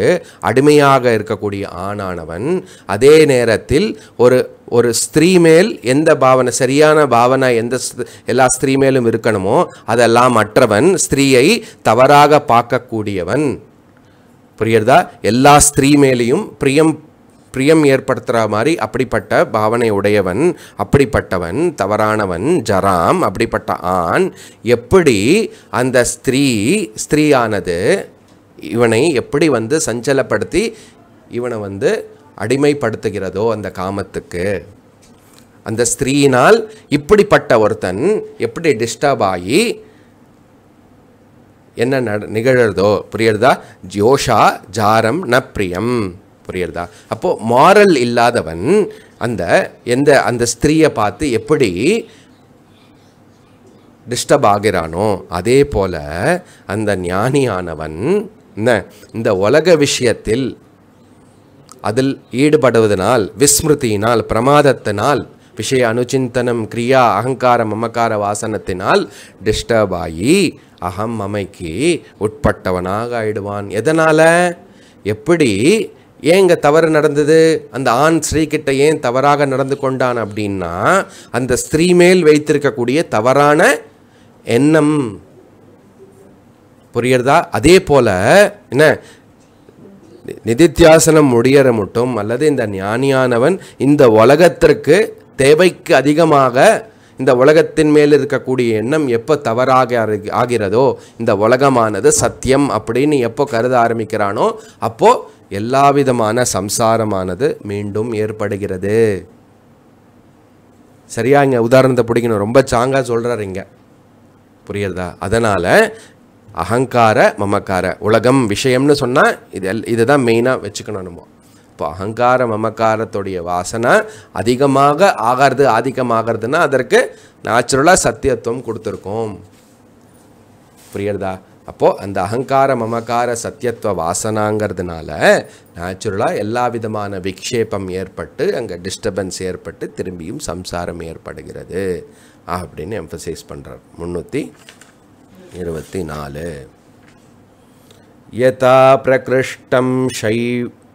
அடிமையாக இருக்கக்கூடிய ஆணானவன் அதே நேரத்தில் ஒரு ஒரு ஸ்திரீ மேல் எந்த பாவனை சரியான பாவனை எந்த எல்லா ஸ்திரீ மேலும் இருக்கணுமோ அதெல்லாம் மற்றவன் ஸ்திரீயை தவறாக பார்க்கக்கூடியவன் புரியுறதா எல்லா ஸ்திரீ மேலேயும் பிரியம் பிரியம் ஏற்படுத்துகிற மாதிரி அப்படிப்பட்ட பாவனை உடையவன் அப்படிப்பட்டவன் தவறானவன் ஜராம் அப்படிப்பட்ட ஆண் எப்படி அந்த ஸ்திரீ ஸ்திரீயானது இவனை எப்படி வந்து சஞ்சலப்படுத்தி இவனை வந்து அடிமைப்படுத்துகிறதோ அந்த காமத்துக்கு அந்த ஸ்திரீயினால் இப்படிப்பட்ட ஒருத்தன் எப்படி டிஸ்டர்ப் ஆகி என்ன நட நிகழறதோ புரியுறதா ஜோஷா ஜாரம் ந பிரியம் புரியுறதா அப்போது மாரல் இல்லாதவன் அந்த எந்த அந்த ஸ்திரீயை பார்த்து எப்படி டிஸ்டர்ப் ஆகிறானோ அதே போல் அந்த ஞானியானவன் இந்த உலக விஷயத்தில் அதில் ஈடுபடுவதனால் விஸ்மிருத்தியினால் பிரமாதத்தினால் விஷய அனுச்சிந்தனம் கிரியா அகங்கார மமக்கார வாசனத்தினால் டிஸ்டர்ப் ஆகி அகம் அமைக்கு உட்பட்டவனாக ஆயிடுவான் எதனால் எப்படி ஏன் இங்கே தவறு நடந்தது அந்த ஆண் ஸ்ரீகிட்ட ஏன் தவறாக நடந்து கொண்டான் அப்படின்னா அந்த ஸ்திரீ மேல் வைத்திருக்கக்கூடிய தவறான எண்ணம் புரியறதா அதே போல் என்ன நிதித்தியாசனம் முடியற மட்டும் அல்லது இந்த ஞானியானவன் இந்த உலகத்திற்கு தேவைக்கு அதிகமாக இந்த உலகத்தின் மேல் இருக்கக்கூடிய எண்ணம் எப்போ தவறாக ஆகிறதோ இந்த உலகமானது சத்தியம் அப்படின்னு எப்போ கருத ஆரம்பிக்கிறானோ அப்போது எல்லாவிதமான சம்சாரமானது மீண்டும் ஏற்படுகிறது சரியா இங்கே உதாரணத்தை பிடிக்கணும் ரொம்ப சாங்காக சொல்கிறார் இங்கே புரியுறதா அதனால் அகங்கார மமக்கார உலகம் விஷயம்னு சொன்னால் இது எல் இதை தான் மெயினாக வச்சுக்கணும் நம்ம இப்போ அகங்கார மமக்காரத்துடைய வாசனை அதிகமாக ஆகிறது ஆதிக்கமாகிறதுனா அதற்கு நேச்சுரலாக சத்தியத்துவம் கொடுத்துருக்கோம் புரியுறதா அப்போது அந்த அகங்கார மமகார சத்தியத்துவ வாசனாங்கிறதுனால நேச்சுரலாக எல்லா விதமான விக்ஷேபம் ஏற்பட்டு அங்கே டிஸ்டர்பன்ஸ் ஏற்பட்டு திரும்பியும் சம்சாரம் ஏற்படுகிறது அப்படின்னு எம்ஃபசைஸ் பண்ணுறார் முந்நூற்றி இருபத்தி நாலு यथा பிரகிருஷ்டம் ஷை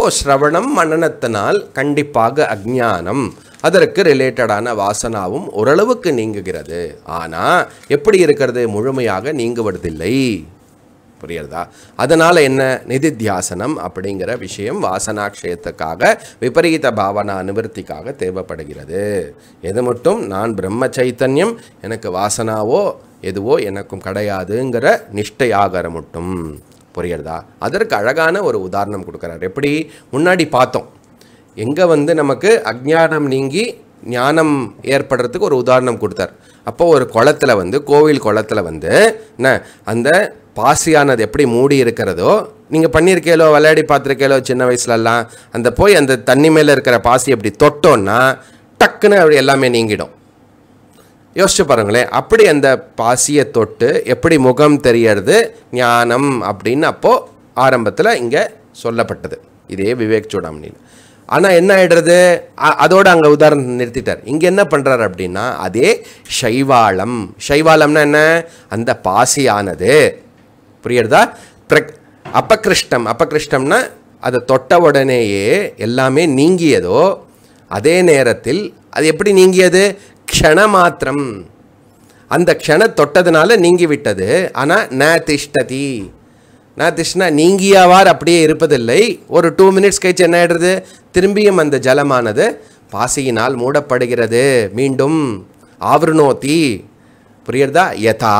அப்போது ஸ்ரவணம் மன்னனத்தினால் கண்டிப்பாக அக்ஞானம் அதற்கு ரிலேட்டடான வாசனாவும் ஓரளவுக்கு நீங்குகிறது ஆனால் எப்படி இருக்கிறது முழுமையாக நீங்குவதில்லை புரியுறதா அதனால் என்ன நிதித்தியாசனம் அப்படிங்கிற விஷயம் வாசனாக்ஷயத்துக்காக விபரீத பாவனா நிவர்த்திக்காக தேவைப்படுகிறது எது மட்டும் நான் பிரம்ம சைத்தன்யம் எனக்கு வாசனாவோ எதுவோ எனக்கும் கிடையாதுங்கிற நிஷ்டையாகிற மட்டும் புரியுறதா அதற்கு அழகான ஒரு உதாரணம் கொடுக்குறாரு எப்படி முன்னாடி பார்த்தோம் எங்கே வந்து நமக்கு அக்ஞானம் நீங்கி ஞானம் ஏற்படுறதுக்கு ஒரு உதாரணம் கொடுத்தார் அப்போது ஒரு குளத்தில் வந்து கோவில் குளத்தில் வந்து என்ன அந்த பாசியானது எப்படி மூடி இருக்கிறதோ நீங்கள் பண்ணியிருக்கேலோ விளையாடி பார்த்துருக்கேலோ சின்ன வயசுலலாம் அந்த போய் அந்த தண்ணி மேலே இருக்கிற பாசி எப்படி தொட்டோன்னா டக்குன்னு அப்படி எல்லாமே நீங்கிடும் யோசிச்சு பாருங்களேன் அப்படி அந்த பாசியை தொட்டு எப்படி முகம் தெரியறது ஞானம் அப்படின்னு அப்போது ஆரம்பத்தில் இங்கே சொல்லப்பட்டது இதே விவேக் சூடாமணியில் ஆனால் என்ன ஆகிடுறது அதோடு அங்கே உதாரணம் நிறுத்திட்டார் இங்கே என்ன பண்ணுறாரு அப்படின்னா அதே சைவாளம் சைவாளம்னா என்ன அந்த பாசியானது புரியுறதா பிரக் அபகிருஷ்டம் அபகிருஷ்டம்னா அதை தொட்ட உடனேயே எல்லாமே நீங்கியதோ அதே நேரத்தில் அது எப்படி நீங்கியது க்ஷணமாத்திரம் அந்த க்ஷண தொட்டதுனால நீங்கிவிட்டது ஆனால் ந திஷ்டதி நான் திஷ்டா நீங்கியாவார் அப்படியே இருப்பதில்லை ஒரு டூ மினிட்ஸ் கழிச்சு என்ன ஆயிடுறது திரும்பியும் அந்த ஜலமானது பாசியினால் மூடப்படுகிறது மீண்டும் ஆவருணோத்தி புரியுறதா யதா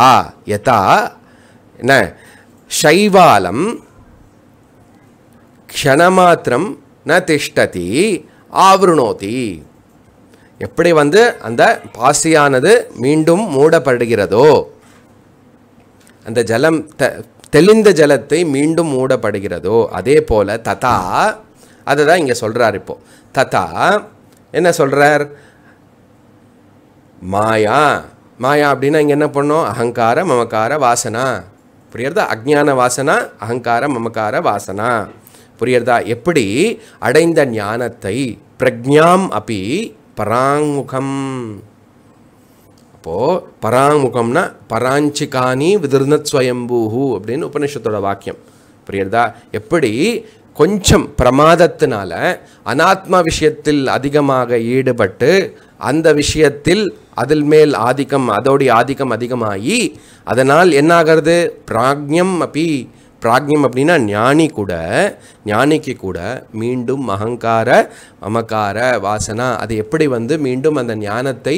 யதா என்ன ஷைவாலம் க்ஷணமாத்திரம் ந திஷ்டதி ஆவருணோதி எப்படி வந்து அந்த பாசியானது மீண்டும் மூடப்படுகிறதோ அந்த ஜலம் தெளிந்த ஜலத்தை மீண்டும் மூடப்படுகிறதோ அதே போல் ததா அதை தான் இங்கே சொல்கிறார் இப்போது ததா என்ன சொல்கிறார் மாயா மாயா அப்படின்னா இங்கே என்ன பண்ணோம் அகங்கார மமக்கார வாசனா புரியறதா அஜ்ஞான வாசனா அகங்கார மமக்கார வாசனா புரியறதா எப்படி அடைந்த ஞானத்தை பிரக்ஞாம் அப்படி பராங்முகம் அப்போது பராங்முகம்னா பராஞ்சிகானி விதிர்ணத் ஸ்வயம்பூஹு அப்படின்னு உபனிஷத்தோட வாக்கியம் புரியுறதா எப்படி கொஞ்சம் பிரமாதத்தினால அனாத்மா விஷயத்தில் அதிகமாக ஈடுபட்டு அந்த விஷயத்தில் அதில் மேல் ஆதிக்கம் அதோடைய ஆதிக்கம் அதிகமாகி அதனால் என்னாகிறது பிராக்யம் அப்பி பிராக்யம் அப்படின்னா ஞானி கூட ஞானிக்கு கூட மீண்டும் அகங்கார அமக்கார வாசனா அது எப்படி வந்து மீண்டும் அந்த ஞானத்தை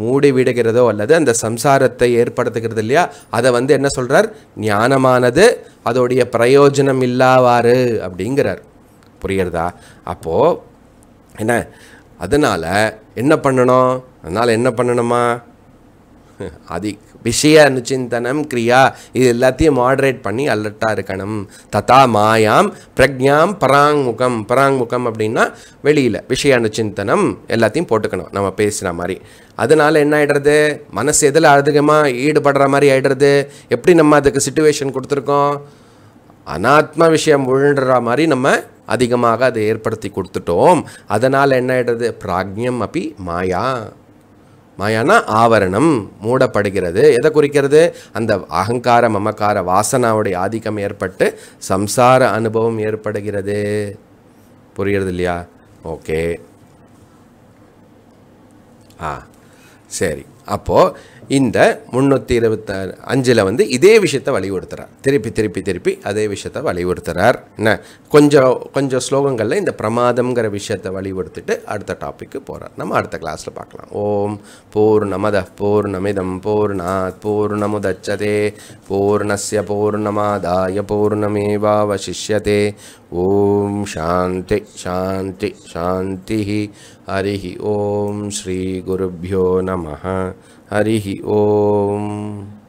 மூடிவிடுகிறதோ அல்லது அந்த சம்சாரத்தை ஏற்படுத்துகிறது இல்லையா அதை வந்து என்ன சொல்கிறார் ஞானமானது அதோடைய பிரயோஜனம் இல்லாவாறு அப்படிங்கிறார் புரியுறதா அப்போது என்ன அதனால் என்ன பண்ணணும் அதனால் என்ன பண்ணணுமா அதிக விஷய அனுச்சிந்தனம் கிரியா இது எல்லாத்தையும் மாடரேட் பண்ணி அலர்ட்டாக இருக்கணும் ததா மாயாம் பிரக்ஞாம் பராங்முகம் பராங்முகம் அப்படின்னா வெளியில் விஷய அனுச்சிந்தனம் எல்லாத்தையும் போட்டுக்கணும் நம்ம பேசுகிற மாதிரி அதனால் என்ன ஆகிடுறது மனசு எதில் அதிகமாக ஈடுபடுற மாதிரி ஆகிடுறது எப்படி நம்ம அதுக்கு சுச்சுவேஷன் கொடுத்துருக்கோம் அனாத்மா விஷயம் விழுன்ற மாதிரி நம்ம அதிகமாக அதை ஏற்படுத்தி கொடுத்துட்டோம் அதனால் என்ன ஆகிடுறது பிராக்யம் அப்படி மாயா மாயானா ஆவரணம் மூடப்படுகிறது எதை குறிக்கிறது அந்த அகங்கார மமக்கார வாசனாவுடைய ஆதிக்கம் ஏற்பட்டு சம்சார அனுபவம் ஏற்படுகிறது புரிகிறது இல்லையா ஓகே ஆ சரி அப்போது இந்த முந்நூற்றி இருபத்தாறு அஞ்சில் வந்து இதே விஷயத்தை வலியுறுத்துகிறார் திருப்பி திருப்பி திருப்பி அதே விஷயத்தை வலியுறுத்துகிறார் என்ன கொஞ்சம் கொஞ்சம் ஸ்லோகங்களில் இந்த பிரமாதம்ங்கிற விஷயத்தை வலியுறுத்திட்டு அடுத்த டாப்பிக்கு போகிறார் நம்ம அடுத்த கிளாஸில் பார்க்கலாம் ஓம் பூர்ணமத பூர்ணமிதம் பூர்ணாத் பூர்ணமுதச்சதே பூர்ணஸ்ய பூர்ணமாதாய பூர்ணமேவாவசிஷ்யதே ஓம் சாந்தி சாந்தி சாந்தி ஹரி ஓம் ஸ்ரீ குருபியோ நம हरि ओम